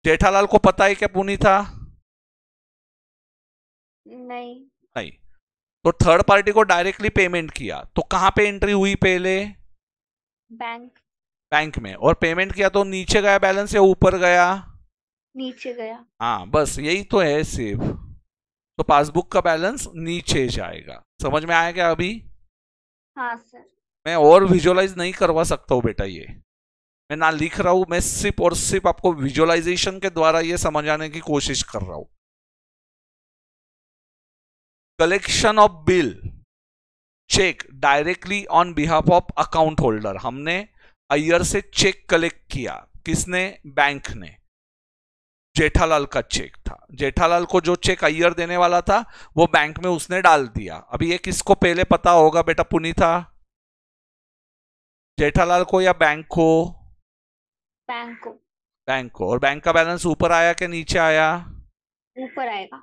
जेठालाल को पता है क्या पुनी था नहीं नहीं तो थर्ड पार्टी को डायरेक्टली पेमेंट किया तो कहां पे एंट्री हुई पहले बैंक बैंक में और पेमेंट किया तो नीचे गया बैलेंस या ऊपर गया नीचे गया हाँ बस यही तो है सिर्फ तो पासबुक का बैलेंस नीचे जाएगा समझ में आया क्या अभी हाँ सर मैं और विजुअलाइज नहीं करवा सकता हूँ बेटा ये मैं ना लिख रहा हूं मैं सिर्फ और सिर्फ आपको विजुअलाइजेशन के द्वारा यह समझाने की कोशिश कर रहा हूं collection of bill cheque directly on behalf of account holder हमने अयर से चेक कलेक्ट किया किसने बैंक ने जेठालाल का चेक था जेठालाल को जो चेक अयर देने वाला था वो बैंक में उसने डाल दिया अभी ये किसको पहले पता होगा बेटा पुनीता जेठालाल को या बैंक को बैंक को बैंक को और बैंक का बैलेंस ऊपर आया क्या नीचे आया ऊपर आएगा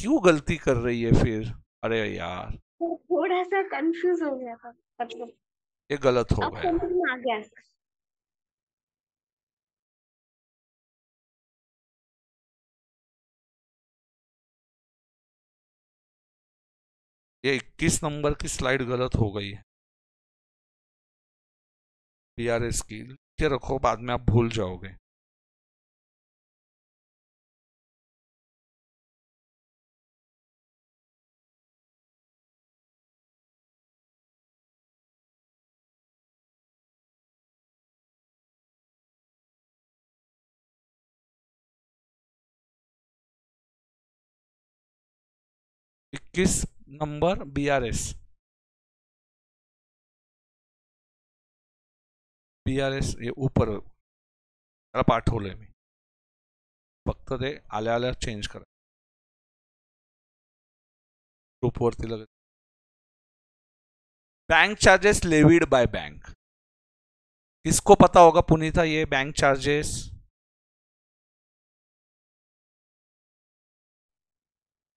क्यों गलती कर रही है फिर अरे यार थोड़ा सा कंफ्यूज हो गया था मतलब ये गलत हो गया ये 21 नंबर की स्लाइड गलत हो गई है एस की लिखते रखो बाद में आप भूल जाओगे इक्कीस number B R S BRS हे ऊपर त्याला पाठवलं आहे मी फक्त ते आल्या आल्या चेंज करा ग्रुपवरती लगेच bank charges levied by bank किसको पता होगा पुनीता ये बैंक चार्जेस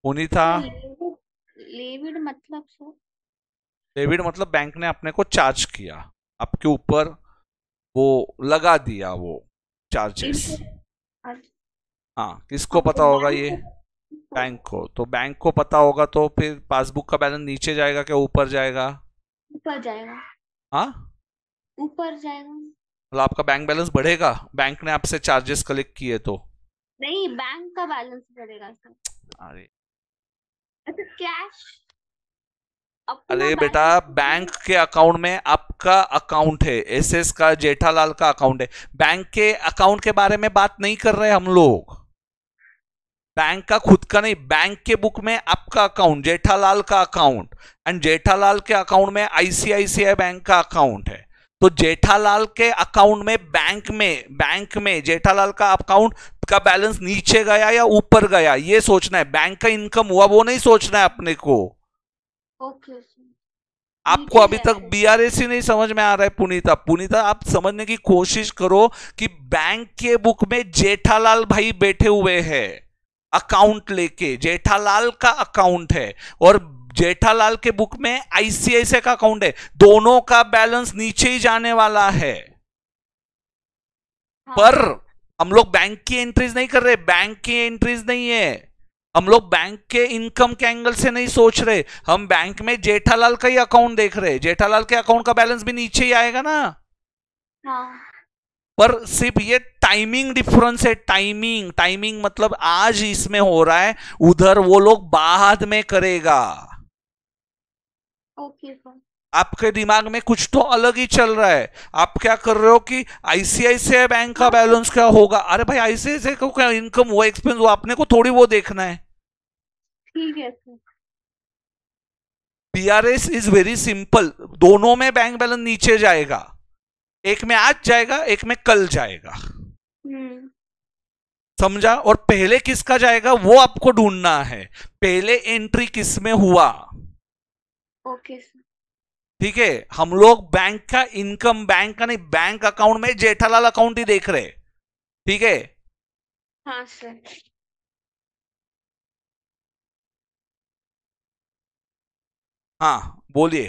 पुनीता लेविड मतलब सर लेविड मतलब बैंक ने अपने को चार्ज किया आपके ऊपर वो लगा दिया वो चार्जेस हाँ किसको पता तो होगा ये बैंक को तो बैंक को पता होगा तो फिर पासबुक का बैलेंस नीचे जाएगा क्या ऊपर जाएगा ऊपर जाएगा हाँ ऊपर जाएगा मतलब आपका बैंक बैलेंस बढ़ेगा बैंक ने आपसे चार्जेस कलेक्ट किए तो नहीं बैंक का बैलेंस बढ़ेगा अरे अच्छा कैश तो अरे बेटा बैंक के अकाउंट में आपका अकाउंट है एसएस का जेठालाल का अकाउंट है बैंक के अकाउंट के बारे में बात नहीं कर रहे हम लोग बैंक का खुद का नहीं बैंक के बुक में आपका अकाउंट जेठालाल का अकाउंट एंड जेठालाल के अकाउंट में आईसीआईसीआई बैंक का अकाउंट है तो जेठालाल के अकाउंट में बैंक में बैंक में जेठालाल का अकाउंट का बैलेंस नीचे गया या ऊपर गया ये सोचना है बैंक का इनकम हुआ वो नहीं सोचना है अपने को ओके आपको अभी तक एस ही नहीं समझ में आ रहा है पुनीता पुनीता आप समझने की कोशिश करो कि बैंक के बुक में जेठालाल भाई बैठे हुए हैं अकाउंट लेके जेठालाल का अकाउंट है और जेठालाल के बुक में आईसीआईसीआई का अकाउंट है दोनों का बैलेंस नीचे ही जाने वाला है हाँ। पर हम लोग बैंक की एंट्रीज नहीं कर रहे बैंक की एंट्रीज नहीं है हम लोग बैंक के इनकम के एंगल से नहीं सोच रहे हम बैंक में जेठालाल का ही अकाउंट देख रहे जेठालाल के अकाउंट का बैलेंस भी नीचे ही आएगा ना हाँ। पर सिर्फ ये टाइमिंग डिफरेंस है टाइमिंग टाइमिंग मतलब आज इसमें हो रहा है उधर वो लोग बाद में करेगा ओके आपके दिमाग में कुछ तो अलग ही चल रहा है आप क्या कर रहे हो कि आईसीआईसीआई बैंक का बैलेंस हाँ। क्या होगा अरे भाई आईसीआईसीआई को क्या इनकम वो एक्सपेंस वो आपने को थोड़ी वो देखना है ठीक इज वेरी सिंपल दोनों में बैंक बैलेंस नीचे जाएगा एक में आज जाएगा एक में कल जाएगा हम्म। समझा और पहले किसका जाएगा वो आपको ढूंढना है पहले एंट्री किस में हुआ ओके ठीक है हम लोग बैंक का इनकम बैंक का नहीं बैंक अकाउंट में जेठालाल अकाउंट ही देख रहे ठीक है हाँ सर हाँ बोलिए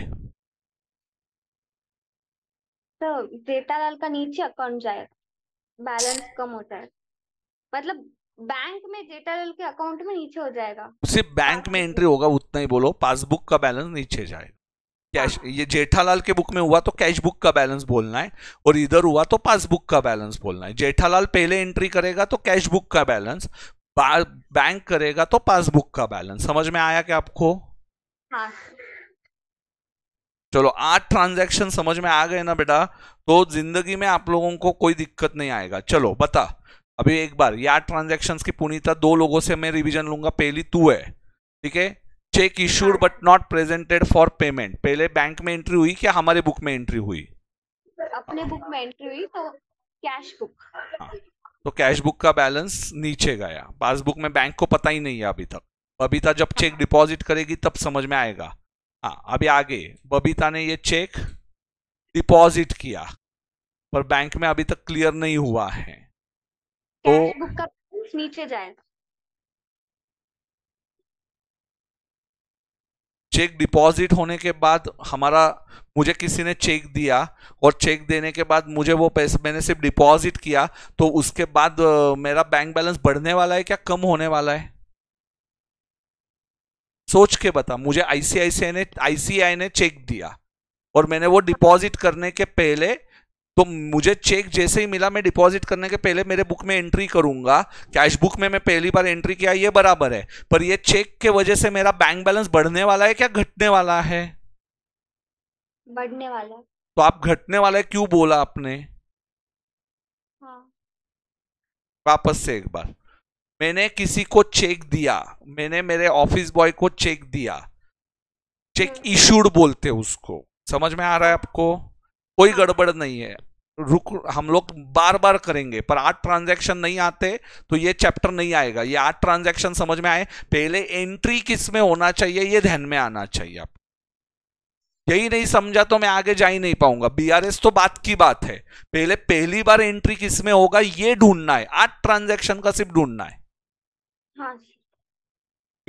तो जेठालाल का नीचे अकाउंट जाएगा बैलेंस कम होता है मतलब बैंक में जेठालाल के अकाउंट में नीचे हो जाएगा सिर्फ बैंक में एंट्री होगा उतना ही बोलो पासबुक का बैलेंस नीचे जाएगा हाँ। कैश ये जेठालाल के बुक में हुआ तो कैश बुक का बैलेंस बोलना है और इधर हुआ तो पासबुक का बैलेंस बोलना है जेठालाल पहले एंट्री करेगा तो कैश बुक का बैलेंस बैंक करेगा तो पासबुक का बैलेंस समझ में आया क्या आपको हाँ चलो आठ ट्रांजैक्शन समझ में आ गए ना बेटा तो जिंदगी में आप लोगों को कोई दिक्कत नहीं आएगा चलो बता अभी एक बार ये आठ ट्रांजेक्शन की पुनीता दो लोगों से मैं रिविजन लूंगा पहली तू है ठीक है cheque issued but not presented for payment पहले बैंक में एंट्री हुई क्या हमारे बुक में एंट्री हुई अपने बुक में एंट्री हुई तो कैश बुक हाँ, तो कैश बुक का बैलेंस नीचे गया पासबुक में बैंक को पता ही नहीं है अभी तक अभी तक जब चेक डिपॉजिट करेगी तब समझ में आएगा हाँ अभी आगे बबीता ने ये चेक डिपॉजिट किया पर बैंक में अभी तक क्लियर नहीं हुआ है तो नीचे जाए चेक डिपॉजिट होने के बाद हमारा मुझे किसी ने चेक दिया और चेक देने के बाद मुझे वो पैसे मैंने सिर्फ डिपॉजिट किया तो उसके बाद मेरा बैंक बैलेंस बढ़ने वाला है क्या कम होने वाला है सोच के बता मुझे आईसीआईसीआई ने आईसीआई ने चेक दिया और मैंने वो डिपॉजिट करने के पहले तो मुझे चेक जैसे ही मिला मैं डिपॉजिट करने के पहले मेरे बुक में एंट्री करूंगा कैश बुक में मैं पहली बार एंट्री किया ये बराबर है पर ये चेक के वजह से मेरा बैंक बैलेंस बढ़ने वाला है क्या घटने वाला है बढ़ने वाला तो आप घटने वाला है क्यों बोला आपने हाँ। वापस से एक बार मैंने किसी को चेक दिया मैंने मेरे ऑफिस बॉय को चेक दिया चेक इशूड हम्म। बोलते उसको समझ में आ रहा है आपको कोई हाँ। गड़बड़ नहीं है रुक हम लोग बार बार करेंगे पर आठ ट्रांजैक्शन नहीं आते तो ये चैप्टर नहीं आएगा ये आठ ट्रांजैक्शन समझ में आए पहले एंट्री किस में होना चाहिए ये ध्यान में आना चाहिए आप यही नहीं समझा तो मैं आगे जा ही नहीं पाऊंगा बीआरएस तो बात की बात है पहले पहली बार एंट्री किस में होगा ये ढूंढना है आठ ट्रांजेक्शन का सिर्फ ढूंढना है बी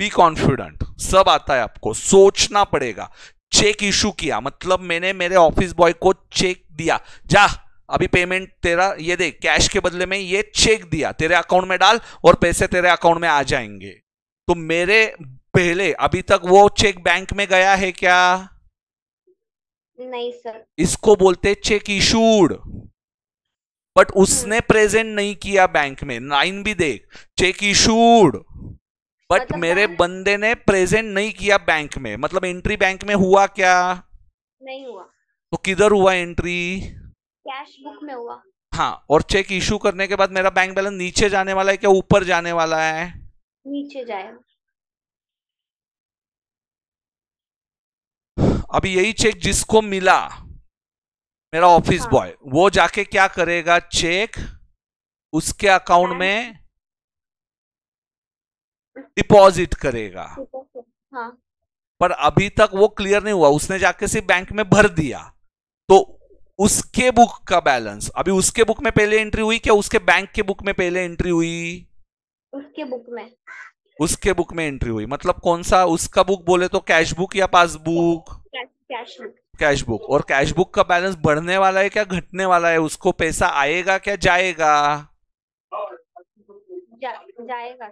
हाँ। कॉन्फिडेंट सब आता है आपको सोचना पड़ेगा चेक इशू किया मतलब मैंने मेरे ऑफिस बॉय को चेक दिया जा अभी पेमेंट तेरा ये दे कैश के बदले में ये चेक दिया तेरे अकाउंट में डाल और पैसे तेरे अकाउंट में आ जाएंगे तो मेरे पहले अभी तक वो चेक बैंक में गया है क्या नहीं सर इसको बोलते चेक इशूड बट उसने प्रेजेंट नहीं किया बैंक में नाइन भी देख चेक इशूड बट मतलब मेरे बंदे ने प्रेजेंट नहीं किया बैंक में मतलब एंट्री बैंक में हुआ क्या नहीं हुआ तो किधर हुआ एंट्री कैश बुक में हुआ हाँ और चेक इशू करने के बाद मेरा बैंक बैलेंस नीचे जाने वाला है क्या ऊपर जाने वाला है नीचे जाएगा अभी यही चेक जिसको मिला मेरा ऑफिस हाँ। बॉय वो जाके क्या करेगा चेक उसके अकाउंट हाँ। में डिपॉजिट करेगा हाँ। पर अभी तक वो क्लियर नहीं हुआ उसने जाके सिर्फ बैंक में भर दिया तो उसके बुक का बैलेंस अभी उसके बुक में पहले एंट्री हुई क्या उसके बैंक के बुक में पहले एंट्री हुई उसके बुक में उसके बुक में एंट्री हुई मतलब कौन सा उसका बुक बोले तो कैश बुक या passbook cash book cash book और कैश बुक का बैलेंस बढ़ने वाला है क्या घटने वाला है उसको पैसा आएगा क्या जाएगा जा, जाएगा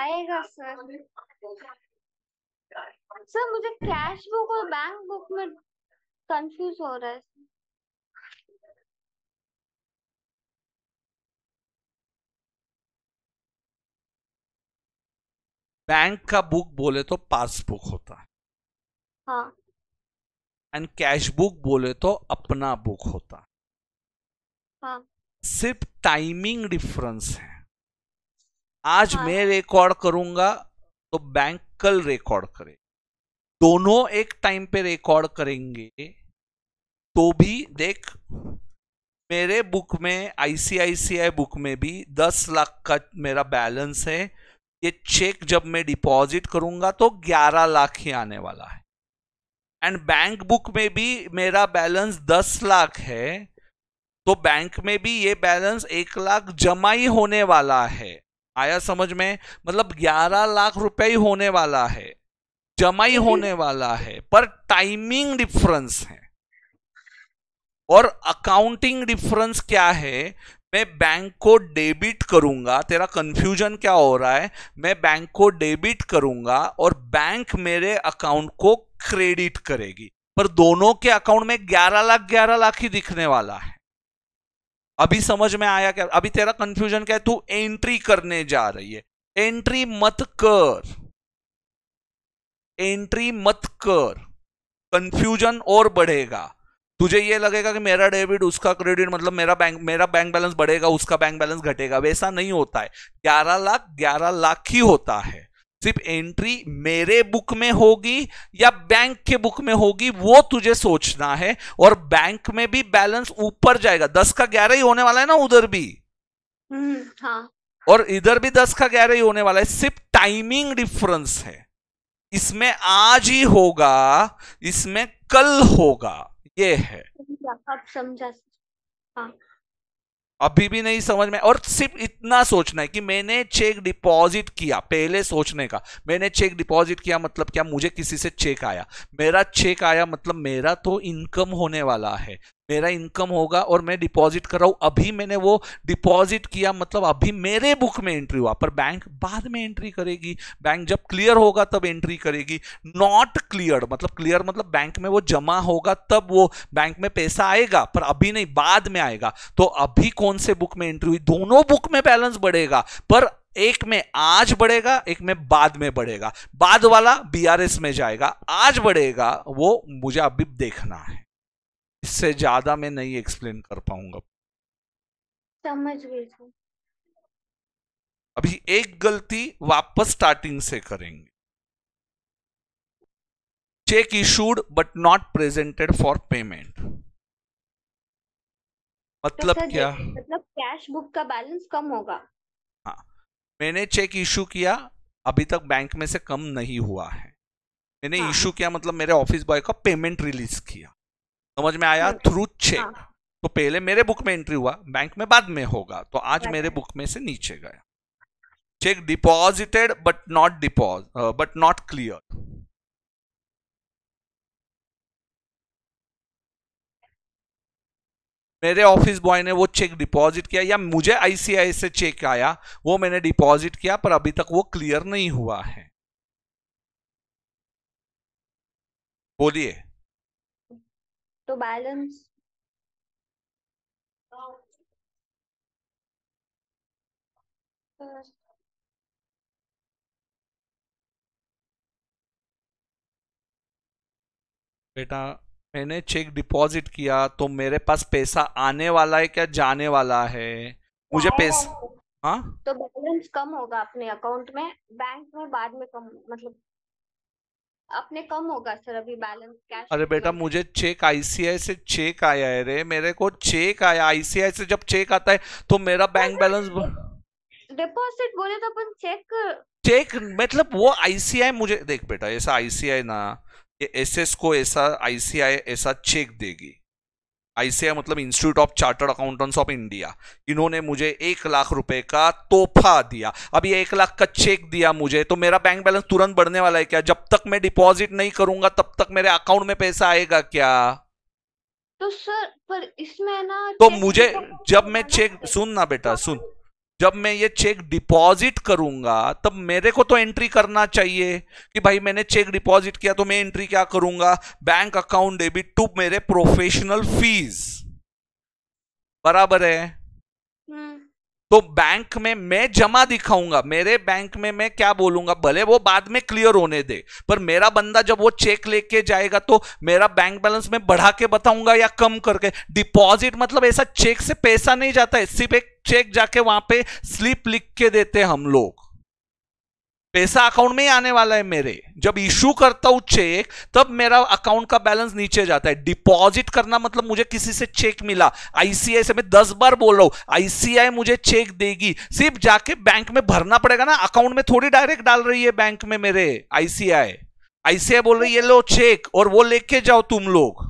आएगा सर सर मुझे कैश बुक और बैंक बुक में कंफ्यूज हो रहा है बैंक का बुक बोले तो पासबुक होता है हाँ. एंड कैश बुक बोले तो अपना बुक होता है हाँ. सिर्फ टाइमिंग डिफरेंस है आज हाँ. मैं रिकॉर्ड करूंगा तो बैंक कल रिकॉर्ड करे दोनों एक टाइम पे रिकॉर्ड करेंगे तो भी देख मेरे बुक में आईसीआईसीआई बुक में भी दस लाख का मेरा बैलेंस है ये चेक जब मैं डिपॉजिट करूंगा तो 11 लाख ही आने वाला है एंड बैंक बुक में भी मेरा बैलेंस 10 लाख है तो बैंक में भी ये बैलेंस एक लाख जमा ही होने वाला है आया समझ में मतलब 11 लाख रुपए ही होने वाला है जमा ही होने वाला है पर टाइमिंग डिफरेंस है और अकाउंटिंग डिफरेंस क्या है मैं बैंक को डेबिट करूंगा तेरा कंफ्यूजन क्या हो रहा है मैं बैंक को डेबिट करूंगा और बैंक मेरे अकाउंट को क्रेडिट करेगी पर दोनों के अकाउंट में ग्यारह लाख ग्यारह लाख ही दिखने वाला है अभी समझ में आया क्या अभी तेरा कंफ्यूजन क्या है तू एंट्री करने जा रही है एंट्री मत कर एंट्री मत कर कंफ्यूजन और बढ़ेगा तुझे ये लगेगा कि मेरा डेबिट उसका क्रेडिट मतलब मेरा बैंक मेरा बैंक बैलेंस बढ़ेगा उसका बैंक बैलेंस घटेगा वैसा नहीं होता है ग्यारह लाख ग्यारह लाख ही होता है सिर्फ एंट्री मेरे बुक में होगी या बैंक के बुक में होगी वो तुझे सोचना है और बैंक में भी बैलेंस ऊपर जाएगा दस का ग्यारह ही होने वाला है ना उधर भी हम्म, हाँ। और इधर भी दस का ग्यारह ही होने वाला है सिर्फ टाइमिंग डिफरेंस है इसमें आज ही होगा इसमें कल होगा ये है समझा हाँ अभी भी नहीं समझ में और सिर्फ इतना सोचना है कि मैंने चेक डिपॉजिट किया पहले सोचने का मैंने चेक डिपॉजिट किया मतलब क्या मुझे किसी से चेक आया मेरा चेक आया मतलब मेरा तो इनकम होने वाला है मेरा इनकम होगा और मैं डिपॉजिट कर रहा हूँ अभी मैंने वो डिपॉजिट किया मतलब अभी मेरे बुक में एंट्री हुआ पर बैंक बाद में एंट्री करेगी बैंक जब क्लियर होगा तब एंट्री करेगी नॉट क्लियर मतलब क्लियर मतलब बैंक में वो जमा होगा तब वो बैंक में पैसा आएगा पर अभी नहीं बाद में आएगा तो अभी कौन से बुक में एंट्री हुई दोनों बुक में बैलेंस बढ़ेगा पर एक में आज बढ़ेगा एक में बाद में बढ़ेगा बाद वाला बी में जाएगा आज बढ़ेगा वो मुझे अभी देखना है इससे ज्यादा मैं नहीं एक्सप्लेन कर पाऊंगा समझ गई अभी एक गलती वापस स्टार्टिंग से करेंगे cheque issued but not presented for payment मतलब तो क्या मतलब कैश बुक का बैलेंस कम होगा हाँ मैंने चेक इशू किया अभी तक बैंक में से कम नहीं हुआ है मैंने हाँ. इशू किया मतलब मेरे ऑफिस बॉय का पेमेंट रिलीज किया समझ में आया थ्रू हम्म। छे हाँ। तो पहले मेरे बुक में एंट्री हुआ बैंक में बाद में होगा तो आज मेरे बुक में से नीचे गया cheque deposited but not deposit but not clear मेरे ऑफिस बॉय ने वो चेक डिपॉजिट किया या मुझे आईसीआई से चेक आया वो मैंने डिपॉजिट किया पर अभी तक वो क्लियर नहीं हुआ है बोलिए तो बैलेंस बेटा मैंने चेक डिपॉजिट किया तो मेरे पास पैसा आने वाला है क्या जाने वाला है मुझे पैसा हाँ तो बैलेंस कम होगा अपने अकाउंट में बैंक में बाद में कम मतलब अपने कम होगा सर अभी बैलेंस कैश अरे बेटा मुझे चेक आईसीआई से चेक आया है रे मेरे को चेक आया आईसीआई से जब चेक आता है तो मेरा बैंक बैलेंस डिपॉजिट बोले तो अपन चेक चेक मतलब वो आईसीआई मुझे देख बेटा ऐसा आईसीआई ना एस एस को ऐसा आईसीआई ऐसा चेक देगी आईसीआई मतलब institute of chartered accountants of India इन्होंने मुझे एक लाख रुपए का तोहफा दिया अब ये एक लाख का चेक दिया मुझे तो मेरा बैंक बैलेंस तुरंत बढ़ने वाला है क्या जब तक मैं डिपॉजिट नहीं करूंगा तब तक मेरे अकाउंट में पैसा आएगा क्या तो सर पर इसमें ना तो मुझे तो जब मैं चेक सुन ना बेटा तो सुन जब मैं ये चेक डिपॉजिट करूंगा तब मेरे को तो एंट्री करना चाहिए कि भाई मैंने चेक डिपॉजिट किया तो मैं एंट्री क्या करूंगा बैंक अकाउंट डेबिट टू मेरे प्रोफेशनल फीस बराबर है तो बैंक में मैं जमा दिखाऊंगा मेरे बैंक में मैं क्या बोलूंगा भले वो बाद में क्लियर होने दे पर मेरा बंदा जब वो चेक लेके जाएगा तो मेरा बैंक बैलेंस में बढ़ा के बताऊंगा या कम करके डिपॉजिट मतलब ऐसा चेक से पैसा नहीं जाता है सिर्फ एक चेक जाके वहां पे स्लिप लिख के देते हम लोग पैसा अकाउंट में ही आने वाला है मेरे जब इशू करता हूं चेक तब मेरा अकाउंट का बैलेंस नीचे जाता है डिपॉजिट करना मतलब मुझे किसी से चेक मिला आईसीआई से मैं दस बार बोल रहा हूं आईसीआई मुझे चेक देगी सिर्फ जाके बैंक में भरना पड़ेगा ना अकाउंट में थोड़ी डायरेक्ट डाल रही है बैंक में मेरे आईसीआई आईसीआई बोल रही है लो चेक और वो लेके जाओ तुम लोग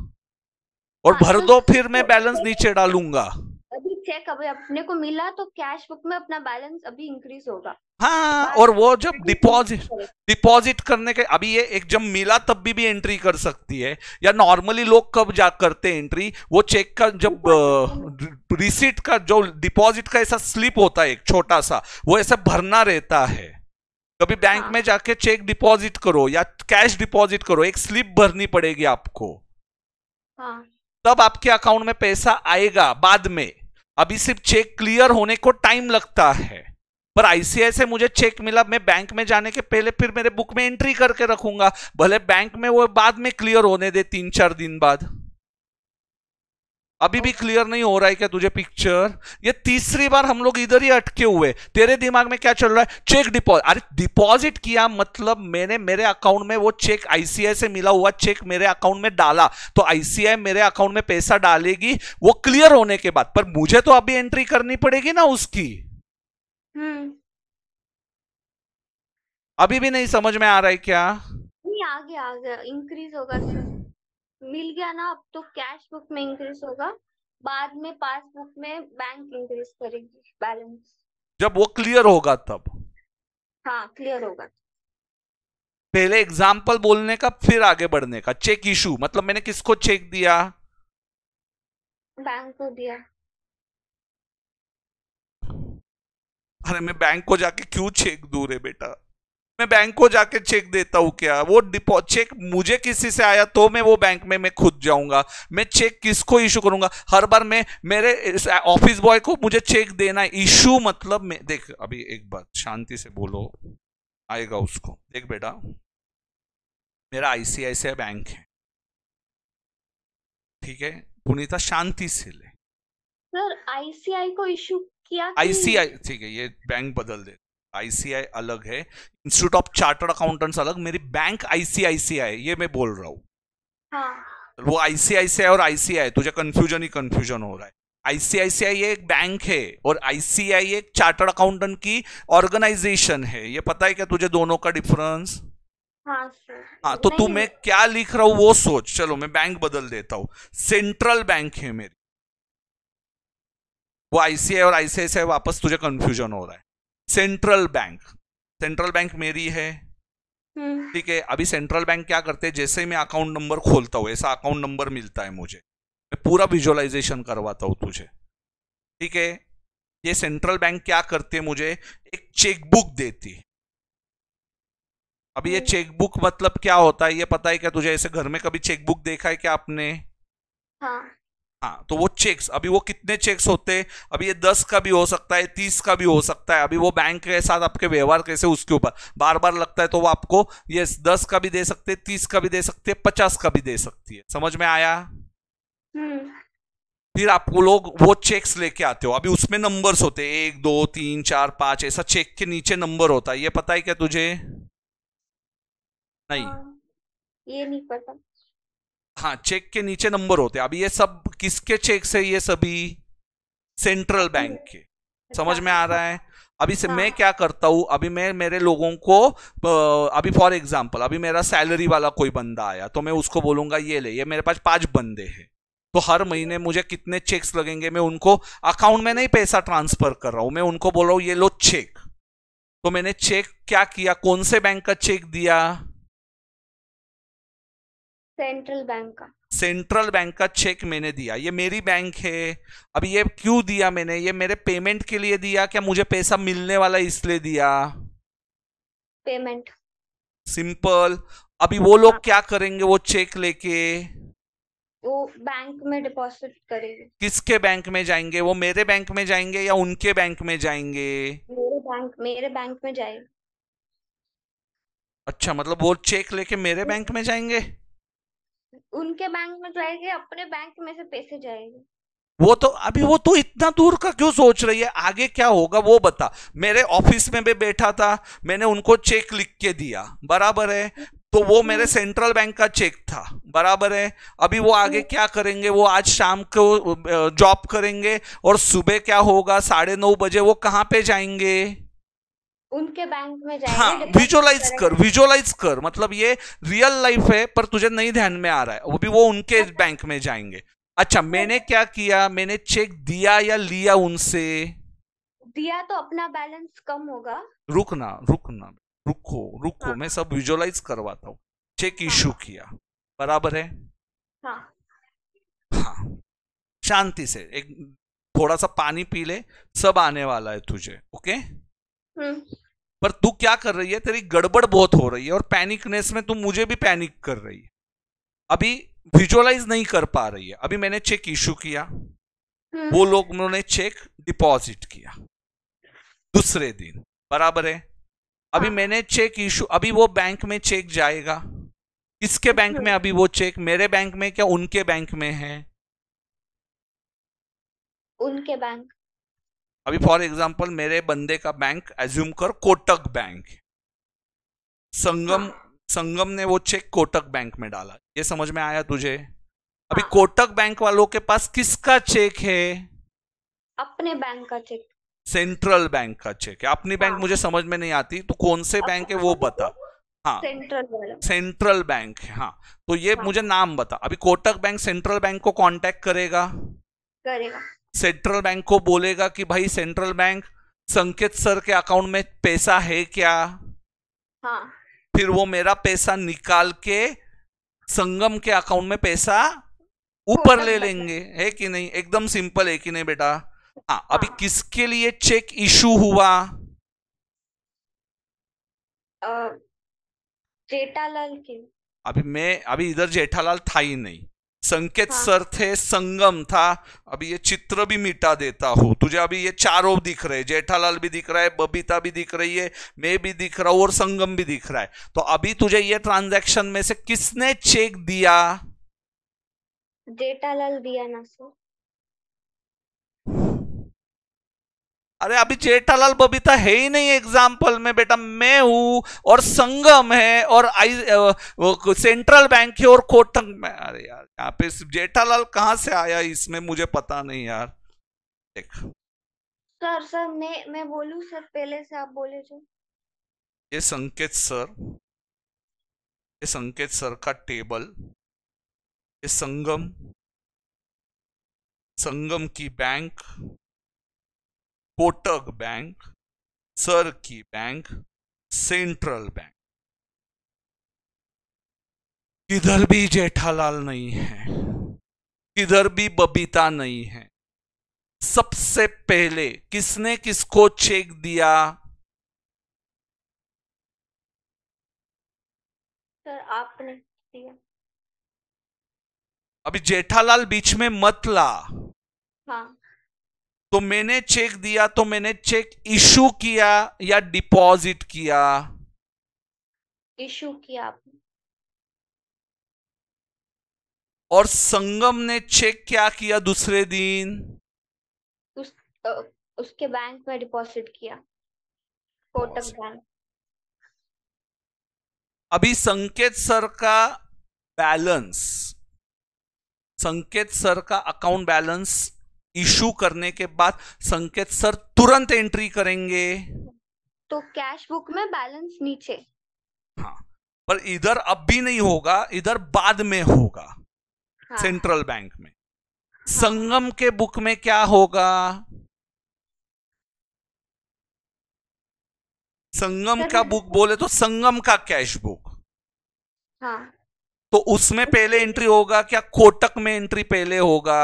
और भर दो फिर मैं बैलेंस नीचे डालूंगा अभी चेक अभी अपने को मिला तो कैश बुक में अपना बैलेंस अभी इंक्रीज होगा हाँ और वो जब डिपॉजिट डिपॉजिट करने के अभी ये एक जब मिला तब भी भी एंट्री कर सकती है या नॉर्मली लोग कब जा करते हैं एंट्री वो चेक का जब रिसीट का जो डिपॉजिट का ऐसा स्लिप होता है एक छोटा सा वो ऐसा भरना रहता है कभी बैंक हाँ। में जाके चेक डिपॉजिट करो या कैश डिपॉजिट करो एक स्लिप भरनी पड़ेगी आपको हाँ। तब आपके अकाउंट में पैसा आएगा बाद में अभी सिर्फ चेक क्लियर होने को टाइम लगता है पर आईसीआई से मुझे चेक मिला मैं बैंक में जाने के पहले फिर मेरे बुक में एंट्री करके रखूंगा भले बैंक में वो बाद में क्लियर होने दे तीन चार दिन बाद अभी भी क्लियर नहीं हो रहा है क्या तुझे पिक्चर ये तीसरी बार हम लोग इधर ही अटके हुए तेरे दिमाग में क्या चल रहा है चेक डिपॉजिट अरे डिपॉजिट किया मतलब मैंने मेरे अकाउंट में वो चेक आईसीआई से मिला हुआ चेक मेरे अकाउंट में डाला तो आईसीआई मेरे अकाउंट में पैसा डालेगी वो क्लियर होने के बाद पर मुझे तो अभी एंट्री करनी पड़ेगी ना उसकी हम्म। अभी भी नहीं समझ में आ रहा है क्या नहीं आ गया आ गया इंक्रीज होगा सर मिल गया ना अब तो कैश बुक में इंक्रीज होगा बाद में पासबुक में बैंक इंक्रीज करेगी बैलेंस जब वो क्लियर होगा तब हाँ क्लियर होगा पहले एग्जाम्पल बोलने का फिर आगे बढ़ने का चेक इशू मतलब मैंने किसको चेक दिया बैंक को दिया अरे मैं बैंक को जाके क्यों चेक दू रे बेटा मैं बैंक को जाके चेक देता हूँ क्या वो डिपो चेक मुझे किसी से आया तो मैं वो बैंक में मैं खुद जाऊंगा मैं चेक किसको इशू करूंगा हर बार मैं मेरे ऑफिस बॉय को मुझे चेक देना इशू मतलब मैं देख अभी एक बात शांति से बोलो आएगा उसको देख बेटा मेरा आईसीआईसीआई बैंक है ठीक है पुनीता शांति से ले सर आईसीआई को इशू किया आईसीआई ठीक है ये बैंक बदल दे आईसीआई अलग है इंस्टीट्यूट ऑफ चार्टर्ड अकाउंटेंट्स अलग मेरी बैंक आईसीआईसीआई ये मैं बोल रहा हूँ हाँ। वो आईसीआईसीआई और आईसीआई तुझे कंफ्यूजन ही कंफ्यूजन हो रहा है आईसीआईसीआई एक बैंक है और आईसीआई एक चार्टर्ड अकाउंटेंट की ऑर्गेनाइजेशन है ये पता है क्या तुझे दोनों का डिफरेंस हाँ, हाँ तो तू मैं क्या लिख रहा हूँ वो सोच चलो मैं बैंक बदल देता हूँ सेंट्रल बैंक है मेरी वो आईसीआई और आईसीआईसीआई वापस तुझे कंफ्यूजन हो रहा है सेंट्रल बैंक सेंट्रल बैंक मेरी है हम्म। ठीक है अभी सेंट्रल बैंक क्या करते हैं जैसे मैं अकाउंट नंबर खोलता हूँ ऐसा अकाउंट नंबर मिलता है मुझे मैं पूरा विजुअलाइजेशन करवाता हूँ तुझे ठीक है ये सेंट्रल बैंक क्या करती है मुझे एक चेकबुक देती अभी ये चेकबुक हम्म। मतलब क्या होता है ये पता है क्या तुझे ऐसे घर में कभी चेकबुक देखा है क्या आपने हाँ। हाँ तो वो चेक्स अभी वो कितने चेक्स होते हैं अभी ये दस का भी हो सकता है तीस का भी हो सकता है अभी वो बैंक के साथ आपके व्यवहार कैसे उसके ऊपर बार बार लगता है तो वो आपको ये दस का भी दे सकते हैं तीस का भी दे सकते हैं पचास का भी दे सकती है समझ में आया हम्म। फिर आप लोग वो चेक्स लेके आते हो अभी उसमें नंबर्स होते हैं एक दो तीन चार पांच ऐसा चेक के नीचे नंबर होता है ये पता है क्या तुझे नहीं हाँ, ये नहीं पता हाँ चेक के नीचे नंबर होते हैं अभी ये सब किसके चेक से ये सभी सेंट्रल बैंक के अच्छा। समझ में आ रहा है अभी से हाँ। मैं क्या करता हूं अभी मैं मेरे लोगों को अभी फॉर एग्जाम्पल अभी मेरा सैलरी वाला कोई बंदा आया तो मैं उसको बोलूंगा ये ले ये मेरे पास पांच बंदे हैं तो हर महीने मुझे कितने चेक्स लगेंगे मैं उनको अकाउंट में नहीं पैसा ट्रांसफर कर रहा हूं मैं उनको बोल रहा हूँ ये लो चेक तो मैंने चेक क्या किया कौन से बैंक का चेक दिया सेंट्रल बैंक का सेंट्रल बैंक का चेक मैंने दिया ये मेरी बैंक है अब ये क्यों दिया मैंने ये मेरे पेमेंट के लिए दिया क्या मुझे पैसा मिलने वाला इसलिए दिया पेमेंट सिंपल अभी वो लोग हाँ। क्या करेंगे वो चेक लेके वो बैंक में डिपॉजिट करेंगे किसके बैंक में जाएंगे वो मेरे बैंक में जाएंगे या उनके बैंक में जाएंगे मेरे बैंक मेरे बैंक में जाएंगे अच्छा मतलब वो चेक लेके मेरे हाँ। बैंक में जाएंगे उनके बैंक में जाएंगे अपने बैंक में से पैसे जाएंगे वो तो अभी वो तो इतना दूर का क्यों सोच रही है आगे क्या होगा वो बता मेरे ऑफिस में भी बैठा था मैंने उनको चेक लिख के दिया बराबर है तो वो हम्म। मेरे सेंट्रल बैंक का चेक था बराबर है अभी वो आगे हम्म। क्या करेंगे वो आज शाम को जॉब करेंगे और सुबह क्या होगा साढ़े नौ बजे वो कहाँ पे जाएंगे उनके बैंक में जाएंगे हाँ विजुअलाइज कर विजुअलाइज कर मतलब ये रियल लाइफ है पर तुझे नहीं ध्यान में आ रहा है वो भी वो उनके बैंक अच्छा। में जाएंगे अच्छा मैंने अच्छा। क्या किया मैंने चेक दिया या लिया उनसे दिया तो अपना बैलेंस कम होगा रुकना रुकना रुको रुको हाँ। मैं सब विजुअलाइज करवाता हूँ चेक इशू हाँ। किया बराबर है हाँ हाँ शांति से एक थोड़ा सा पानी पी ले सब आने वाला है तुझे ओके हम्म। पर तू क्या कर रही है तेरी गड़बड़ बहुत हो रही है और पैनिकनेस में तू मुझे भी पैनिक कर रही है अभी विजुअलाइज नहीं कर पा रही है अभी मैंने चेक इशू किया हम्म। वो लोग उन्होंने चेक डिपॉजिट किया दूसरे दिन बराबर है अभी हाँ। मैंने चेक इशू अभी वो बैंक में चेक जाएगा किसके बैंक हम्म। में अभी वो चेक मेरे बैंक में क्या उनके बैंक में है उनके बैंक अभी फॉर एग्जाम्पल मेरे बंदे का बैंक एज्यूम कर कोटक बैंक संगम हाँ। संगम ने वो चेक कोटक बैंक में डाला ये समझ में आया तुझे अभी हाँ। कोटक बैंक वालों के पास किसका चेक है अपने बैंक का चेक सेंट्रल बैंक का चेक है अपनी बैंक हाँ। मुझे समझ में नहीं आती तो कौन से बैंक है वो बता हाँ सेंट्रल सेंट्रल बैंक हाँ तो ये हाँ. मुझे नाम बता अभी कोटक बैंक सेंट्रल बैंक को कांटेक्ट करेगा करेगा सेंट्रल बैंक को बोलेगा कि भाई सेंट्रल बैंक संकेत सर के अकाउंट में पैसा है क्या हाँ. फिर वो मेरा पैसा निकाल के संगम के अकाउंट में पैसा ऊपर ले लेंगे है कि नहीं एकदम सिंपल है कि नहीं बेटा हाँ अभी हाँ. किसके लिए चेक इशू हुआ जेठालाल के अभी मैं अभी इधर जेठालाल था ही नहीं संकेत हाँ। सर थे संगम था अभी ये चित्र भी मिटा देता हूं तुझे अभी ये चारों दिख रहे जेठालाल भी दिख रहा है बबीता भी दिख रही है मैं भी दिख रहा हूं और संगम भी दिख रहा है तो अभी तुझे ये ट्रांजैक्शन में से किसने चेक दिया जेठालाल दिया ना सर अरे अभी जेठालाल बबीता है ही नहीं एग्जाम्पल में बेटा मैं हूं और संगम है और आई सेंट्रल बैंक है और कोटंग में अरे यार यहाँ पे जेठालाल कहाँ से आया इसमें मुझे पता नहीं यार देख सर सर मैं मैं बोलू सर पहले से आप बोले जो ये संकेत सर ये संकेत सर का टेबल ये संगम संगम की बैंक कोटक बैंक सरकी बैंक सेंट्रल बैंक किधर भी जेठालाल नहीं है किधर भी बबीता नहीं है सबसे पहले किसने किसको चेक दिया सर आपने दिया अभी जेठालाल बीच में मत ला हाँ तो मैंने चेक दिया तो मैंने चेक इशू किया या डिपॉजिट किया इशू किया और संगम ने चेक क्या किया दूसरे दिन उस, उसके बैंक में डिपॉजिट किया कोटक बैंक अभी संकेत सर का बैलेंस संकेत सर का अकाउंट बैलेंस इशू करने के बाद संकेत सर तुरंत एंट्री करेंगे तो कैश बुक में बैलेंस नीचे हाँ पर इधर अब भी नहीं होगा इधर बाद में होगा हाँ। सेंट्रल बैंक में हाँ। संगम के बुक में क्या होगा संगम का बुक बोले तो संगम का कैश बुक हाँ तो उसमें पहले एंट्री होगा क्या कोटक में एंट्री पहले होगा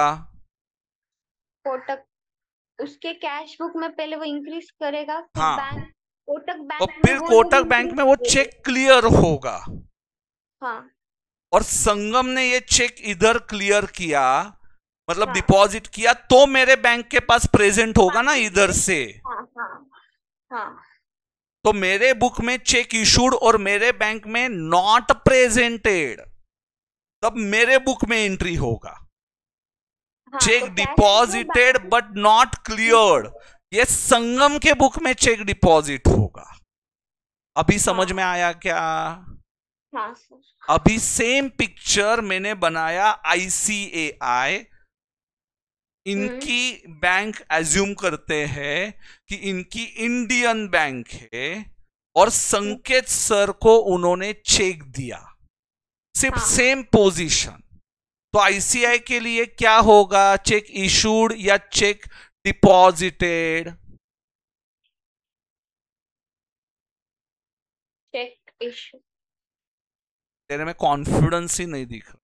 कोटक उसके कैश बुक में पहले वो इंक्रीज करेगा फिर हाँ. बैंक कोटक बैंक और फिर कोटक बैंक में वो चेक क्लियर होगा हाँ और संगम ने ये चेक इधर क्लियर किया मतलब डिपॉजिट हाँ. किया तो मेरे बैंक के पास प्रेजेंट होगा हाँ. ना इधर से हाँ, हाँ, हाँ. तो मेरे बुक में चेक इशूड और मेरे बैंक में नॉट प्रेजेंटेड तब मेरे बुक में एंट्री होगा हाँ, cheque deposited but not clear ये संगम के बुक में चेक डिपॉजिट होगा अभी हाँ। समझ में आया क्या हाँ, अभी सेम पिक्चर मैंने बनाया आईसीएआई इनकी बैंक एज्यूम हम्म। करते हैं कि इनकी इंडियन बैंक है और संकेत सर हम्म। को उन्होंने चेक दिया सिर्फ हाँ। सेम पोजीशन तो आईसीआई के लिए क्या होगा चेक इशूड या चेक डिपॉजिटेड चेक इशू तेरे में कॉन्फिडेंस ही नहीं दिख रहा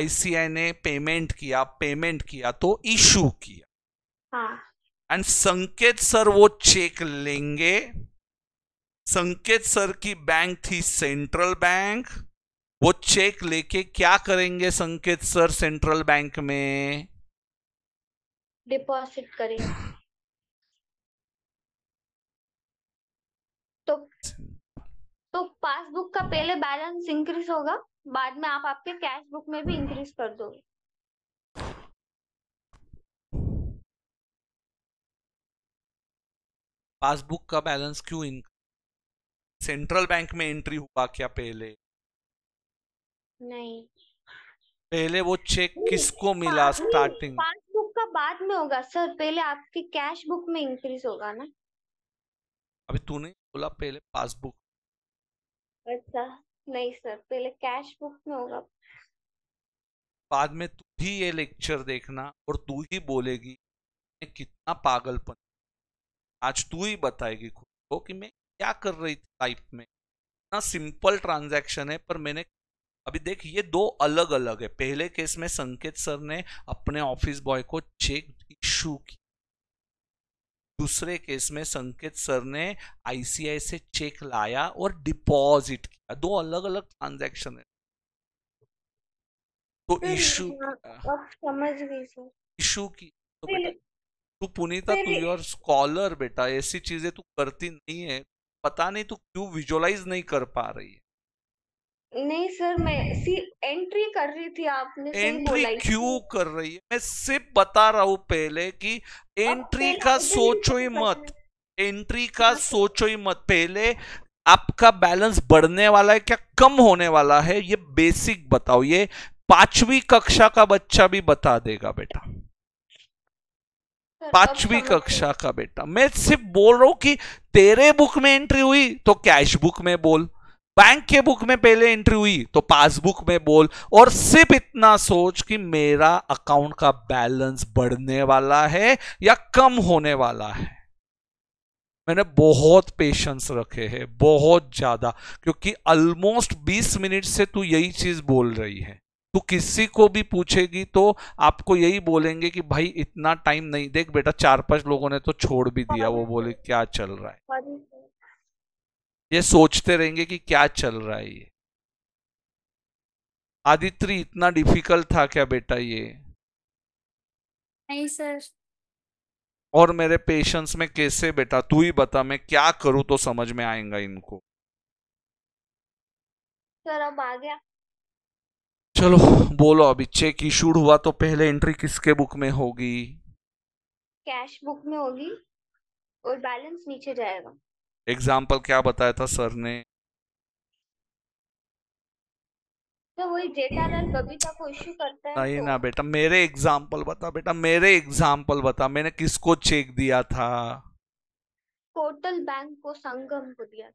आईसीआई ने पेमेंट किया पेमेंट किया तो इशू किया हाँ। एंड संकेत सर वो चेक लेंगे संकेत सर की बैंक थी सेंट्रल बैंक वो चेक लेके क्या करेंगे संकेत सर सेंट्रल बैंक में डिपॉजिट करेंगे तो तो पासबुक का पहले बैलेंस इंक्रीज होगा बाद में आप आपके कैश बुक में भी इंक्रीज कर दोगे पासबुक का बैलेंस क्यों इंक्रीज सेंट्रल बैंक में एंट्री हुआ क्या पहले नहीं पहले वो चेक किसको मिला स्टार्टिंग पासबुक का बाद में होगा सर पहले आपके कैश बुक में इंक्रीज होगा ना अभी तूने बोला पहले पासबुक अच्छा नहीं सर पहले कैश बुक में होगा बाद में तू ही ये लेक्चर देखना और तू ही बोलेगी मैं कितना पागलपन आज तू ही बताएगी खुद को कि मैं क्या कर रही थी लाइफ में इतना सिंपल ट्रांजैक्शन है पर मैंने अभी देख ये दो अलग अलग है पहले केस में संकेत सर ने अपने ऑफिस बॉय को चेक इशू किया दूसरे केस में संकेत सर ने आईसीआई से चेक लाया और डिपॉजिट किया दो अलग अलग ट्रांजैक्शन है तो इशू हाँ, समझ गई सर इशू की तो तू पुनीता तू योर स्कॉलर बेटा ऐसी चीजें तू करती नहीं है पता नहीं तू क्यों विजुअलाइज नहीं कर पा रही है नहीं सर मैं सी एंट्री कर रही थी आपने एंट्री क्यों कर रही है मैं सिर्फ बता रहा हूँ पहले कि एंट्री का सोचो ही मत एंट्री का हाँ सोचो ही मत पहले आपका बैलेंस बढ़ने वाला है क्या कम होने वाला है ये बेसिक बताओ ये पांचवी कक्षा का बच्चा भी बता देगा बेटा पांचवी कक्षा का बेटा मैं सिर्फ बोल रहा हूं कि तेरे बुक में एंट्री हुई तो कैश बुक में बोल बैंक के बुक में पहले एंट्री हुई तो पासबुक में बोल और सिर्फ इतना सोच कि मेरा अकाउंट का बैलेंस बढ़ने वाला है या कम होने वाला है मैंने बहुत पेशेंस रखे हैं बहुत ज्यादा क्योंकि ऑलमोस्ट 20 मिनट से तू यही चीज बोल रही है तू किसी को भी पूछेगी तो आपको यही बोलेंगे कि भाई इतना टाइम नहीं देख बेटा चार पांच लोगों ने तो छोड़ भी दिया वो बोले क्या चल रहा है ये सोचते रहेंगे कि क्या चल रहा है ये आदित्री इतना डिफिकल्ट था क्या बेटा ये नहीं सर और मेरे पेशेंस में कैसे बेटा तू ही बता मैं क्या करूं तो समझ में आएगा इनको सर अब आ गया चलो बोलो अभी चेक इशूड हुआ तो पहले एंट्री किसके बुक में होगी कैश बुक में होगी और बैलेंस नीचे जाएगा एग्जाम्पल क्या बताया था सर ने तो वही डेटा करता है नहीं तो। ना बेटा मेरे एग्जाम्पल बता बेटा मेरे एग्जाम्पल बता मैंने किसको चेक दिया था पोर्टल बैंक को संगम को दिया था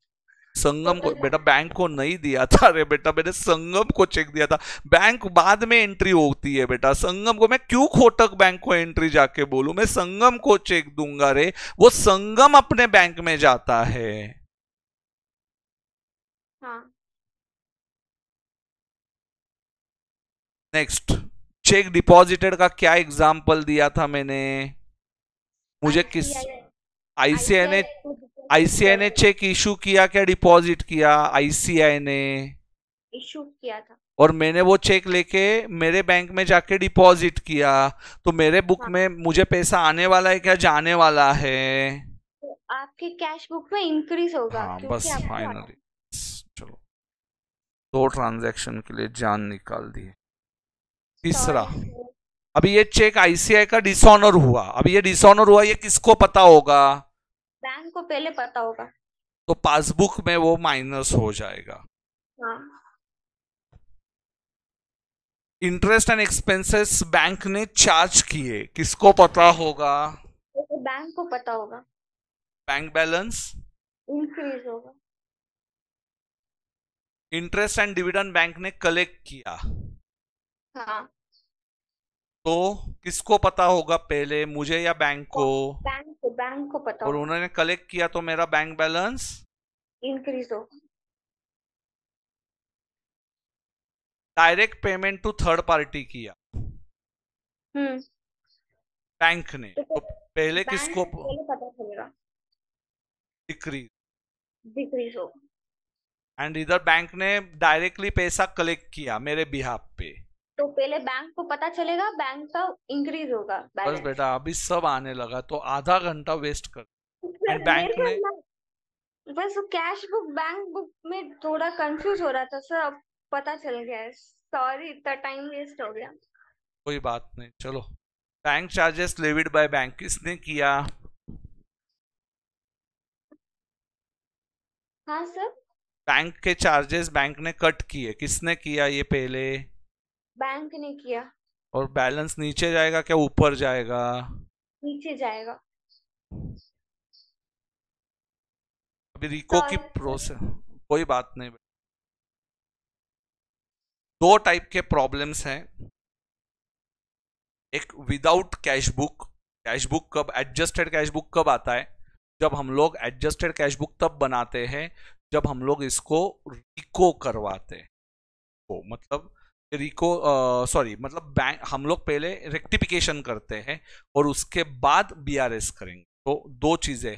संगम को बेटा बैंक को नहीं दिया था अरे बेटा मैंने संगम को चेक दिया था बैंक बाद में एंट्री होती है बेटा संगम को मैं क्यों खोटक बैंक को एंट्री जाके बोलू मैं संगम को चेक दूंगा रे वो संगम अपने बैंक में जाता है नेक्स्ट चेक डिपॉजिटेड का क्या एग्जाम्पल दिया था मैंने मुझे किस आईसीआई ने आईसीआई ने चेक इशू किया क्या डिपॉजिट किया आईसीआई ने इशू किया था और मैंने वो चेक लेके मेरे बैंक में जाके डिपॉजिट किया तो मेरे बुक हाँ। में मुझे पैसा आने वाला है क्या जाने वाला है तो आपके कैश बुक में इंक्रीज होगा हाँ, बस फाइनली चलो दो ट्रांजैक्शन के लिए जान निकाल दिए तीसरा अभी ये चेक आईसीआई का डिसऑनर हुआ अभी ये डिसऑनर हुआ ये किसको पता होगा बैंक को पहले पता होगा तो पासबुक में वो माइनस हो जाएगा हाँ। इंटरेस्ट एंड एक्सपेंसेस बैंक ने चार्ज किए किसको पता होगा तो बैंक को पता होगा बैंक बैलेंस इंक्रीज होगा इंटरेस्ट एंड डिविडेंड बैंक ने कलेक्ट किया हाँ तो किसको पता होगा पहले मुझे या बैंक को बैंक को बैंक को पता और उन्होंने कलेक्ट किया तो मेरा बैंक बैलेंस इंक्रीज हो direct payment to third party किया हम्म बैंक ने तो, तो पहले किसको पहले पता चलेगा डिक्रीज डिक्रीज हो एंड इधर बैंक ने डायरेक्टली पैसा कलेक्ट किया मेरे बिहाफ पे तो पहले बैंक को पता चलेगा बैंक का इंक्रीज होगा बस बेटा अभी सब आने लगा तो आधा घंटा वेस्ट कर बैंक में बस कैश बुक बैंक बुक में थोड़ा कंफ्यूज हो रहा था सर अब पता चल गया है सॉरी इतना टाइम वेस्ट हो गया कोई बात नहीं चलो bank charges levied by bank किसने किया हाँ सर बैंक के चार्जेस बैंक ने कट किए किसने किया ये पहले बैंक ने किया और बैलेंस नीचे जाएगा क्या ऊपर जाएगा नीचे जाएगा अभी रिको की प्रोसेस कोई बात नहीं दो टाइप के प्रॉब्लम्स हैं एक without cash book cash book कब एडजस्टेड कैश बुक कब आता है जब हम लोग एडजस्टेड कैश बुक तब बनाते हैं जब हम लोग इसको रिको करवाते हैं तो मतलब रिको सॉरी मतलब बैंक हम लोग पहले रेक्टिफिकेशन करते हैं और उसके बाद बीआरएस करेंगे तो दो चीजें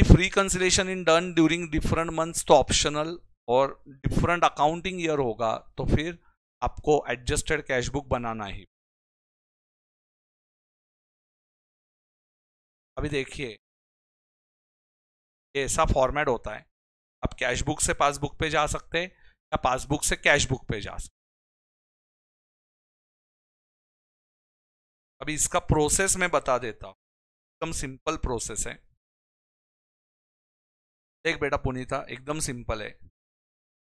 if reconciliation in done during different months तो ऑप्शनल और डिफरेंट अकाउंटिंग ईयर होगा तो फिर आपको एडजस्टेड कैश बुक बनाना ही अभी देखिए ऐसा फॉर्मेट होता है आप कैशबुक से पासबुक पे जा सकते हैं या पासबुक से कैशबुक पे जा सकते अभी इसका प्रोसेस मैं बता देता हूं एकदम सिंपल प्रोसेस है देख बेटा पुनीता एकदम सिंपल है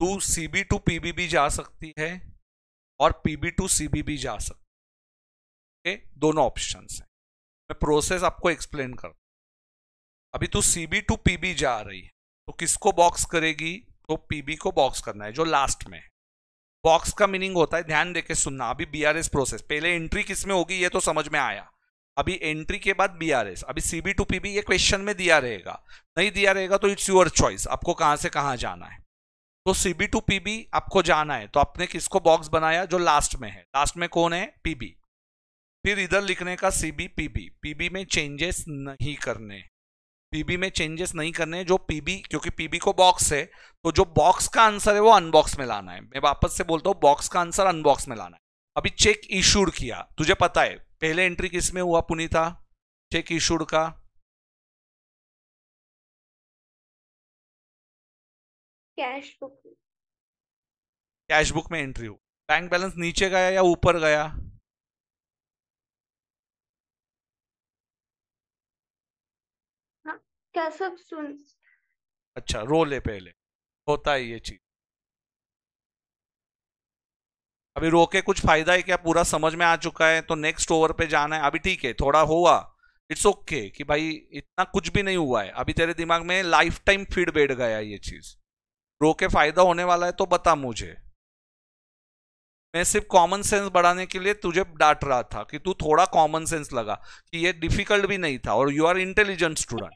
तू सीबी टू पी बी भी जा सकती है और पीबी टू सी बी भी जा सकती है दोनों ऑप्शन हैं मैं प्रोसेस आपको एक्सप्लेन करता अभी तू सीबी टू पी बी जा रही है तो किसको बॉक्स करेगी तो पीबी को बॉक्स करना है जो लास्ट में बॉक्स का मीनिंग होता है ध्यान देके सुनना अभी बीआरएस प्रोसेस पहले एंट्री किस में होगी ये तो समझ में आया अभी एंट्री के बाद बीआरएस अभी सीबी टू पीबी ये क्वेश्चन में दिया रहेगा नहीं दिया रहेगा तो इट्स योर चॉइस आपको कहां से कहां जाना है तो सीबी टू पीबी आपको जाना है तो आपने किसको बॉक्स बनाया जो लास्ट में है लास्ट में कौन है पीबी फिर इधर लिखने का सीबी पीबी पीबी में चेंजेस नहीं करने पीबी में चेंजेस नहीं करने जो पीबी क्योंकि पीबी को बॉक्स है तो जो बॉक्स का आंसर है वो अनबॉक्स में लाना है मैं वापस से बोलता हूँ बॉक्स का आंसर अनबॉक्स में लाना है अभी चेक इशूड किया तुझे पता है पहले एंट्री किस में हुआ पुनीता चेक इशूड का कैश बुक कैश बुक में एंट्री हुआ बैंक बैलेंस नीचे गया या ऊपर गया क्या सब सुन अच्छा रो ले पहले होता है ये चीज अभी रो के कुछ फायदा है क्या पूरा समझ में आ चुका है तो नेक्स्ट ओवर पे जाना है अभी ठीक है थोड़ा हुआ इट्स ओके okay कि भाई इतना कुछ भी नहीं हुआ है अभी तेरे दिमाग में लाइफ टाइम फीड बैठ गया ये चीज रो के फायदा होने वाला है तो बता मुझे मैं सिर्फ कॉमन सेंस बढ़ाने के लिए तुझे डांट रहा था कि तू थोड़ा कॉमन सेंस लगा कि ये डिफिकल्ट भी नहीं था और यू आर इंटेलिजेंट स्टूडेंट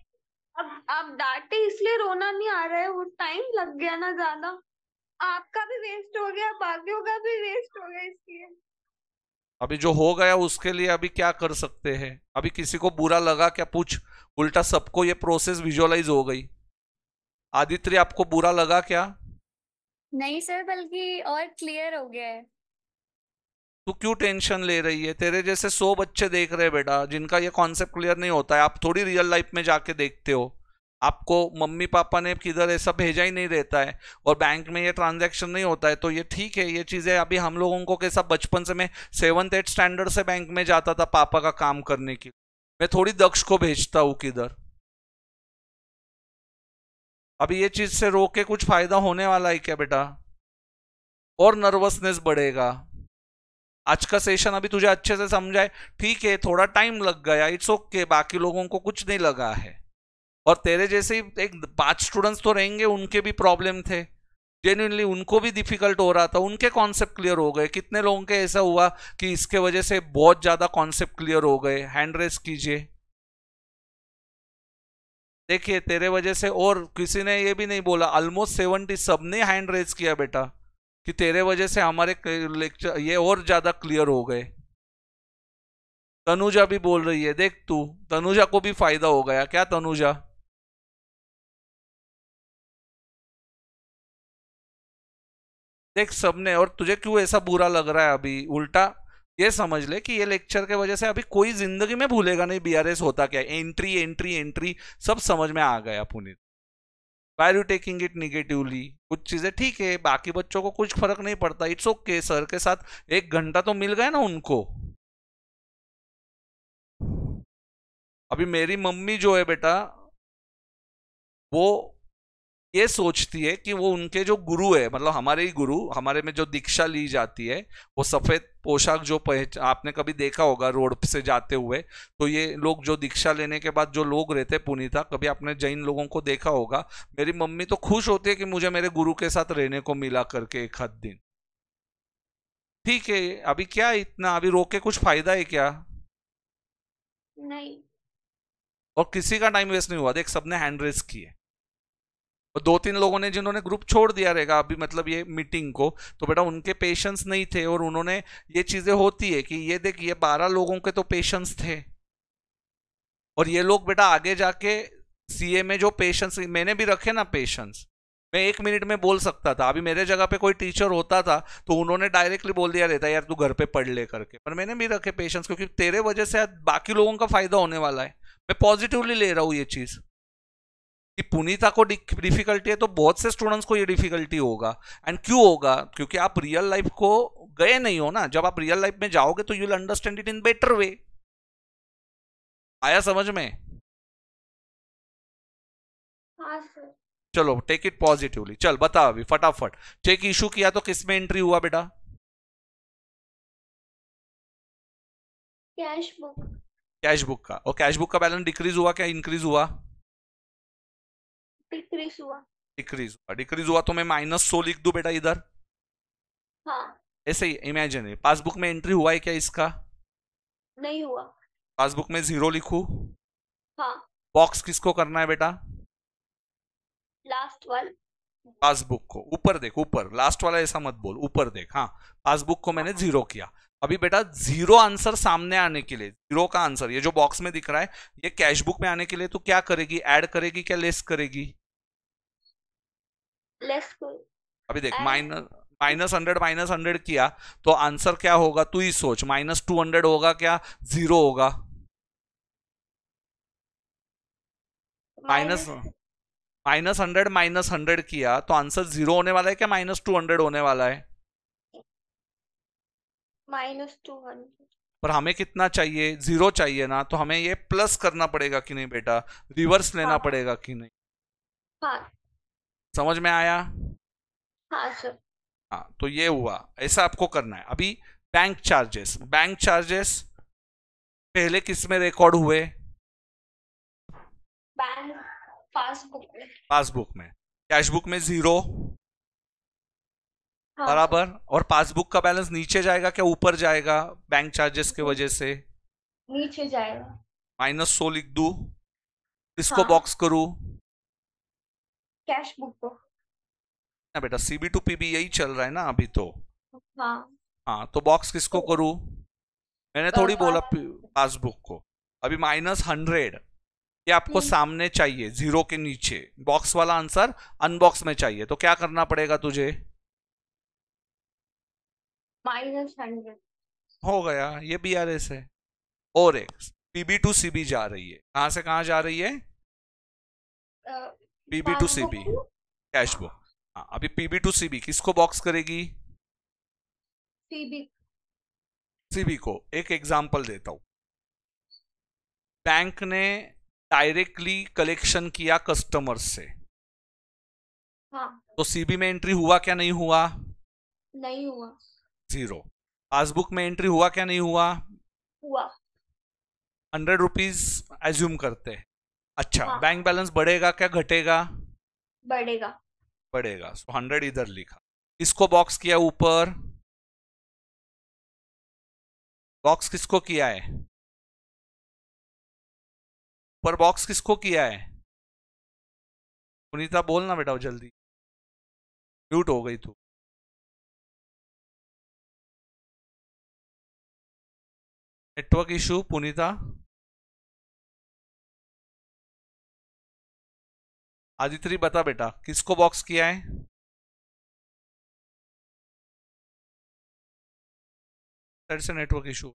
अब अब डांटे इसलिए रोना नहीं आ रहा है वो टाइम लग गया ना ज्यादा आपका भी वेस्ट हो गया बाकियों का भी वेस्ट हो गया इसलिए अभी जो हो गया उसके लिए अभी क्या कर सकते हैं अभी किसी को बुरा लगा क्या पूछ उल्टा सबको ये प्रोसेस विजुअलाइज हो गई आदित्य आपको बुरा लगा क्या नहीं सर बल्कि और क्लियर हो गया है तू क्यों टेंशन ले रही है तेरे जैसे सो बच्चे देख रहे हैं बेटा जिनका ये कॉन्सेप्ट क्लियर नहीं होता है आप थोड़ी रियल लाइफ में जाके देखते हो आपको मम्मी पापा ने किधर ऐसा भेजा ही नहीं रहता है और बैंक में ये ट्रांजैक्शन नहीं होता है तो ये ठीक है ये चीज़ें अभी हम लोगों को कैसा बचपन से मैं सेवन्थ एट स्टैंडर्ड से बैंक में जाता था पापा का काम करने के मैं थोड़ी दक्ष को भेजता हूँ किधर अभी ये चीज़ से रोक के कुछ फ़ायदा होने वाला है क्या बेटा और नर्वसनेस बढ़ेगा आज का सेशन अभी तुझे अच्छे से समझाए ठीक है थोड़ा टाइम लग गया इट्स ओके okay, बाकी लोगों को कुछ नहीं लगा है और तेरे जैसे ही एक पांच स्टूडेंट्स तो रहेंगे उनके भी प्रॉब्लम थे जेन्यूनली उनको भी डिफिकल्ट हो रहा था उनके कॉन्सेप्ट क्लियर हो गए कितने लोगों के ऐसा हुआ कि इसके वजह से बहुत ज़्यादा कॉन्सेप्ट क्लियर हो गए हैंड रेस कीजिए देखिए तेरे वजह से और किसी ने ये भी नहीं बोला ऑलमोस्ट सेवेंटी सबने हैंड रेस किया बेटा कि तेरे वजह से हमारे लेक्चर ये और ज़्यादा क्लियर हो गए तनुजा भी बोल रही है देख तू तनुजा को भी फायदा हो गया क्या तनुजा देख सबने और तुझे क्यों ऐसा बुरा लग रहा है अभी उल्टा ये समझ ले कि ये लेक्चर के वजह से अभी कोई जिंदगी में भूलेगा नहीं बीआरएस होता क्या एंट्री एंट्री एंट्री सब समझ में आ गया Puneet are you taking it negatively कुछ चीज़ें ठीक है बाकी बच्चों को कुछ फर्क नहीं पड़ता इट्स ओके okay, सर के साथ एक घंटा तो मिल गया ना उनको अभी मेरी मम्मी जो है बेटा वो ये सोचती है कि वो उनके जो गुरु है मतलब हमारे ही गुरु हमारे में जो दीक्षा ली जाती है वो सफ़ेद पोशाक जो पहच आपने कभी देखा होगा रोड से जाते हुए तो ये लोग जो दीक्षा लेने के बाद जो लोग रहते हैं पुनीता कभी आपने जैन लोगों को देखा होगा मेरी मम्मी तो खुश होती है कि मुझे मेरे गुरु के साथ रहने को मिला करके एक हद दिन ठीक है अभी क्या इतना अभी रोक के कुछ फायदा है क्या नहीं और किसी का टाइम वेस्ट नहीं हुआ देख सबने हैंड रेस किए और दो तीन लोगों ने जिन्होंने ग्रुप छोड़ दिया रहेगा अभी मतलब ये मीटिंग को तो बेटा उनके पेशेंस नहीं थे और उन्होंने ये चीज़ें होती है कि ये देख ये बारह लोगों के तो पेशेंस थे और ये लोग बेटा आगे जाके सीए में जो पेशेंस मैंने भी रखे ना पेशेंस मैं एक मिनट में बोल सकता था अभी मेरे जगह पे कोई टीचर होता था तो उन्होंने डायरेक्टली बोल दिया रहता यार तू घर पे पढ़ ले करके पर मैंने भी रखे पेशेंस क्योंकि तेरे वजह से बाकी लोगों का फायदा होने वाला है मैं पॉजिटिवली ले रहा हूँ ये चीज़ कि पुनीता को डिफिकल्टी है तो बहुत से स्टूडेंट्स को ये डिफिकल्टी होगा एंड क्यों होगा क्योंकि आप रियल लाइफ को गए नहीं हो ना जब आप रियल लाइफ में जाओगे तो you will understand it in better way आया समझ में हाँ, चलो टेक इट पॉजिटिवली चल बता अभी फटाफट चेक इशू किया तो किस में एंट्री हुआ बेटा कैश बुक कैश बुक का और कैश बुक का बैलेंस डिक्रीज हुआ क्या इंक्रीज हुआ डिक्रीज हुआ डिक्रीज हुआ डिक्रीज हुआ तो मैं माइनस सो लिख दू बेटा इधर हाँ ऐसे ही इमेजिन पासबुक में एंट्री हुआ है क्या इसका नहीं हुआ पासबुक में जीरो लिखू हाँ बॉक्स किसको करना है बेटा लास्ट वाला पासबुक को ऊपर देख ऊपर लास्ट वाला ऐसा मत बोल ऊपर देख हाँ पासबुक को मैंने जीरो किया अभी बेटा जीरो आंसर सामने आने के लिए जीरो का आंसर ये जो बॉक्स में दिख रहा है ये कैश बुक में आने के लिए तो क्या करेगी ऐड करेगी क्या लेस करेगी लेस अभी देख minus minus hundred minus hundred किया तो आंसर क्या होगा तू ही सोच माइनस टू हंड्रेड होगा क्या जीरो होगा minus minus hundred minus hundred किया तो आंसर जीरो होने वाला है क्या माइनस टू हंड्रेड होने वाला है माइनस टू हंड्रेड पर हमें कितना चाहिए जीरो चाहिए ना तो हमें ये प्लस करना पड़ेगा कि नहीं बेटा रिवर्स लेना हाँ। पड़ेगा कि नहीं हाँ समझ में आया हाँ हाँ तो ये हुआ ऐसा आपको करना है अभी बैंक चार्जेस बैंक चार्जेस पहले किस में रिकॉर्ड हुए पासबुक में कैशबुक में जीरो हाँ। बराबर और पासबुक का बैलेंस नीचे जाएगा क्या ऊपर जाएगा बैंक चार्जेस के वजह से नीचे जाएगा माइनस सो लिख दू इसको हाँ। बॉक्स करू कैश बुक को ना बेटा सीबी टू पीबी यही चल रहा है ना अभी तो हाँ हाँ तो बॉक्स किसको तो करूँ मैंने थोड़ी बोला हाँ। पासबुक को अभी माइनस हंड्रेड ये आपको हम्म। सामने चाहिए जीरो के नीचे बॉक्स वाला आंसर अनबॉक्स में चाहिए तो क्या करना पड़ेगा तुझे माइनस हंड्रेड हो गया ये बी आर एस है और एक पीबी टू सीबी जा रही है कहाँ से कहाँ जा रही है PB to CB cash book अभी पीबी टू सीबी किसको बॉक्स करेगी सीबी सीबी को एक एग्जांपल देता हूं बैंक ने डायरेक्टली कलेक्शन किया कस्टमर से हाँ। तो सीबी में एंट्री हुआ क्या नहीं हुआ नहीं हुआ जीरो पासबुक में एंट्री हुआ क्या नहीं हुआ हुआ हंड्रेड रुपीज एज्यूम करते हैं अच्छा हाँ. बैंक बैलेंस बढ़ेगा क्या घटेगा बढ़ेगा बढ़ेगा सो हंड्रेड इधर लिखा इसको बॉक्स किया ऊपर बॉक्स किसको किया है पर बॉक्स किसको किया है पुनीता बोलना बेटा जल्दी म्यूट हो गई तू नेटवर्क इशू पुनीता आदित्री बता बेटा किसको बॉक्स किया है से नेटवर्क इशू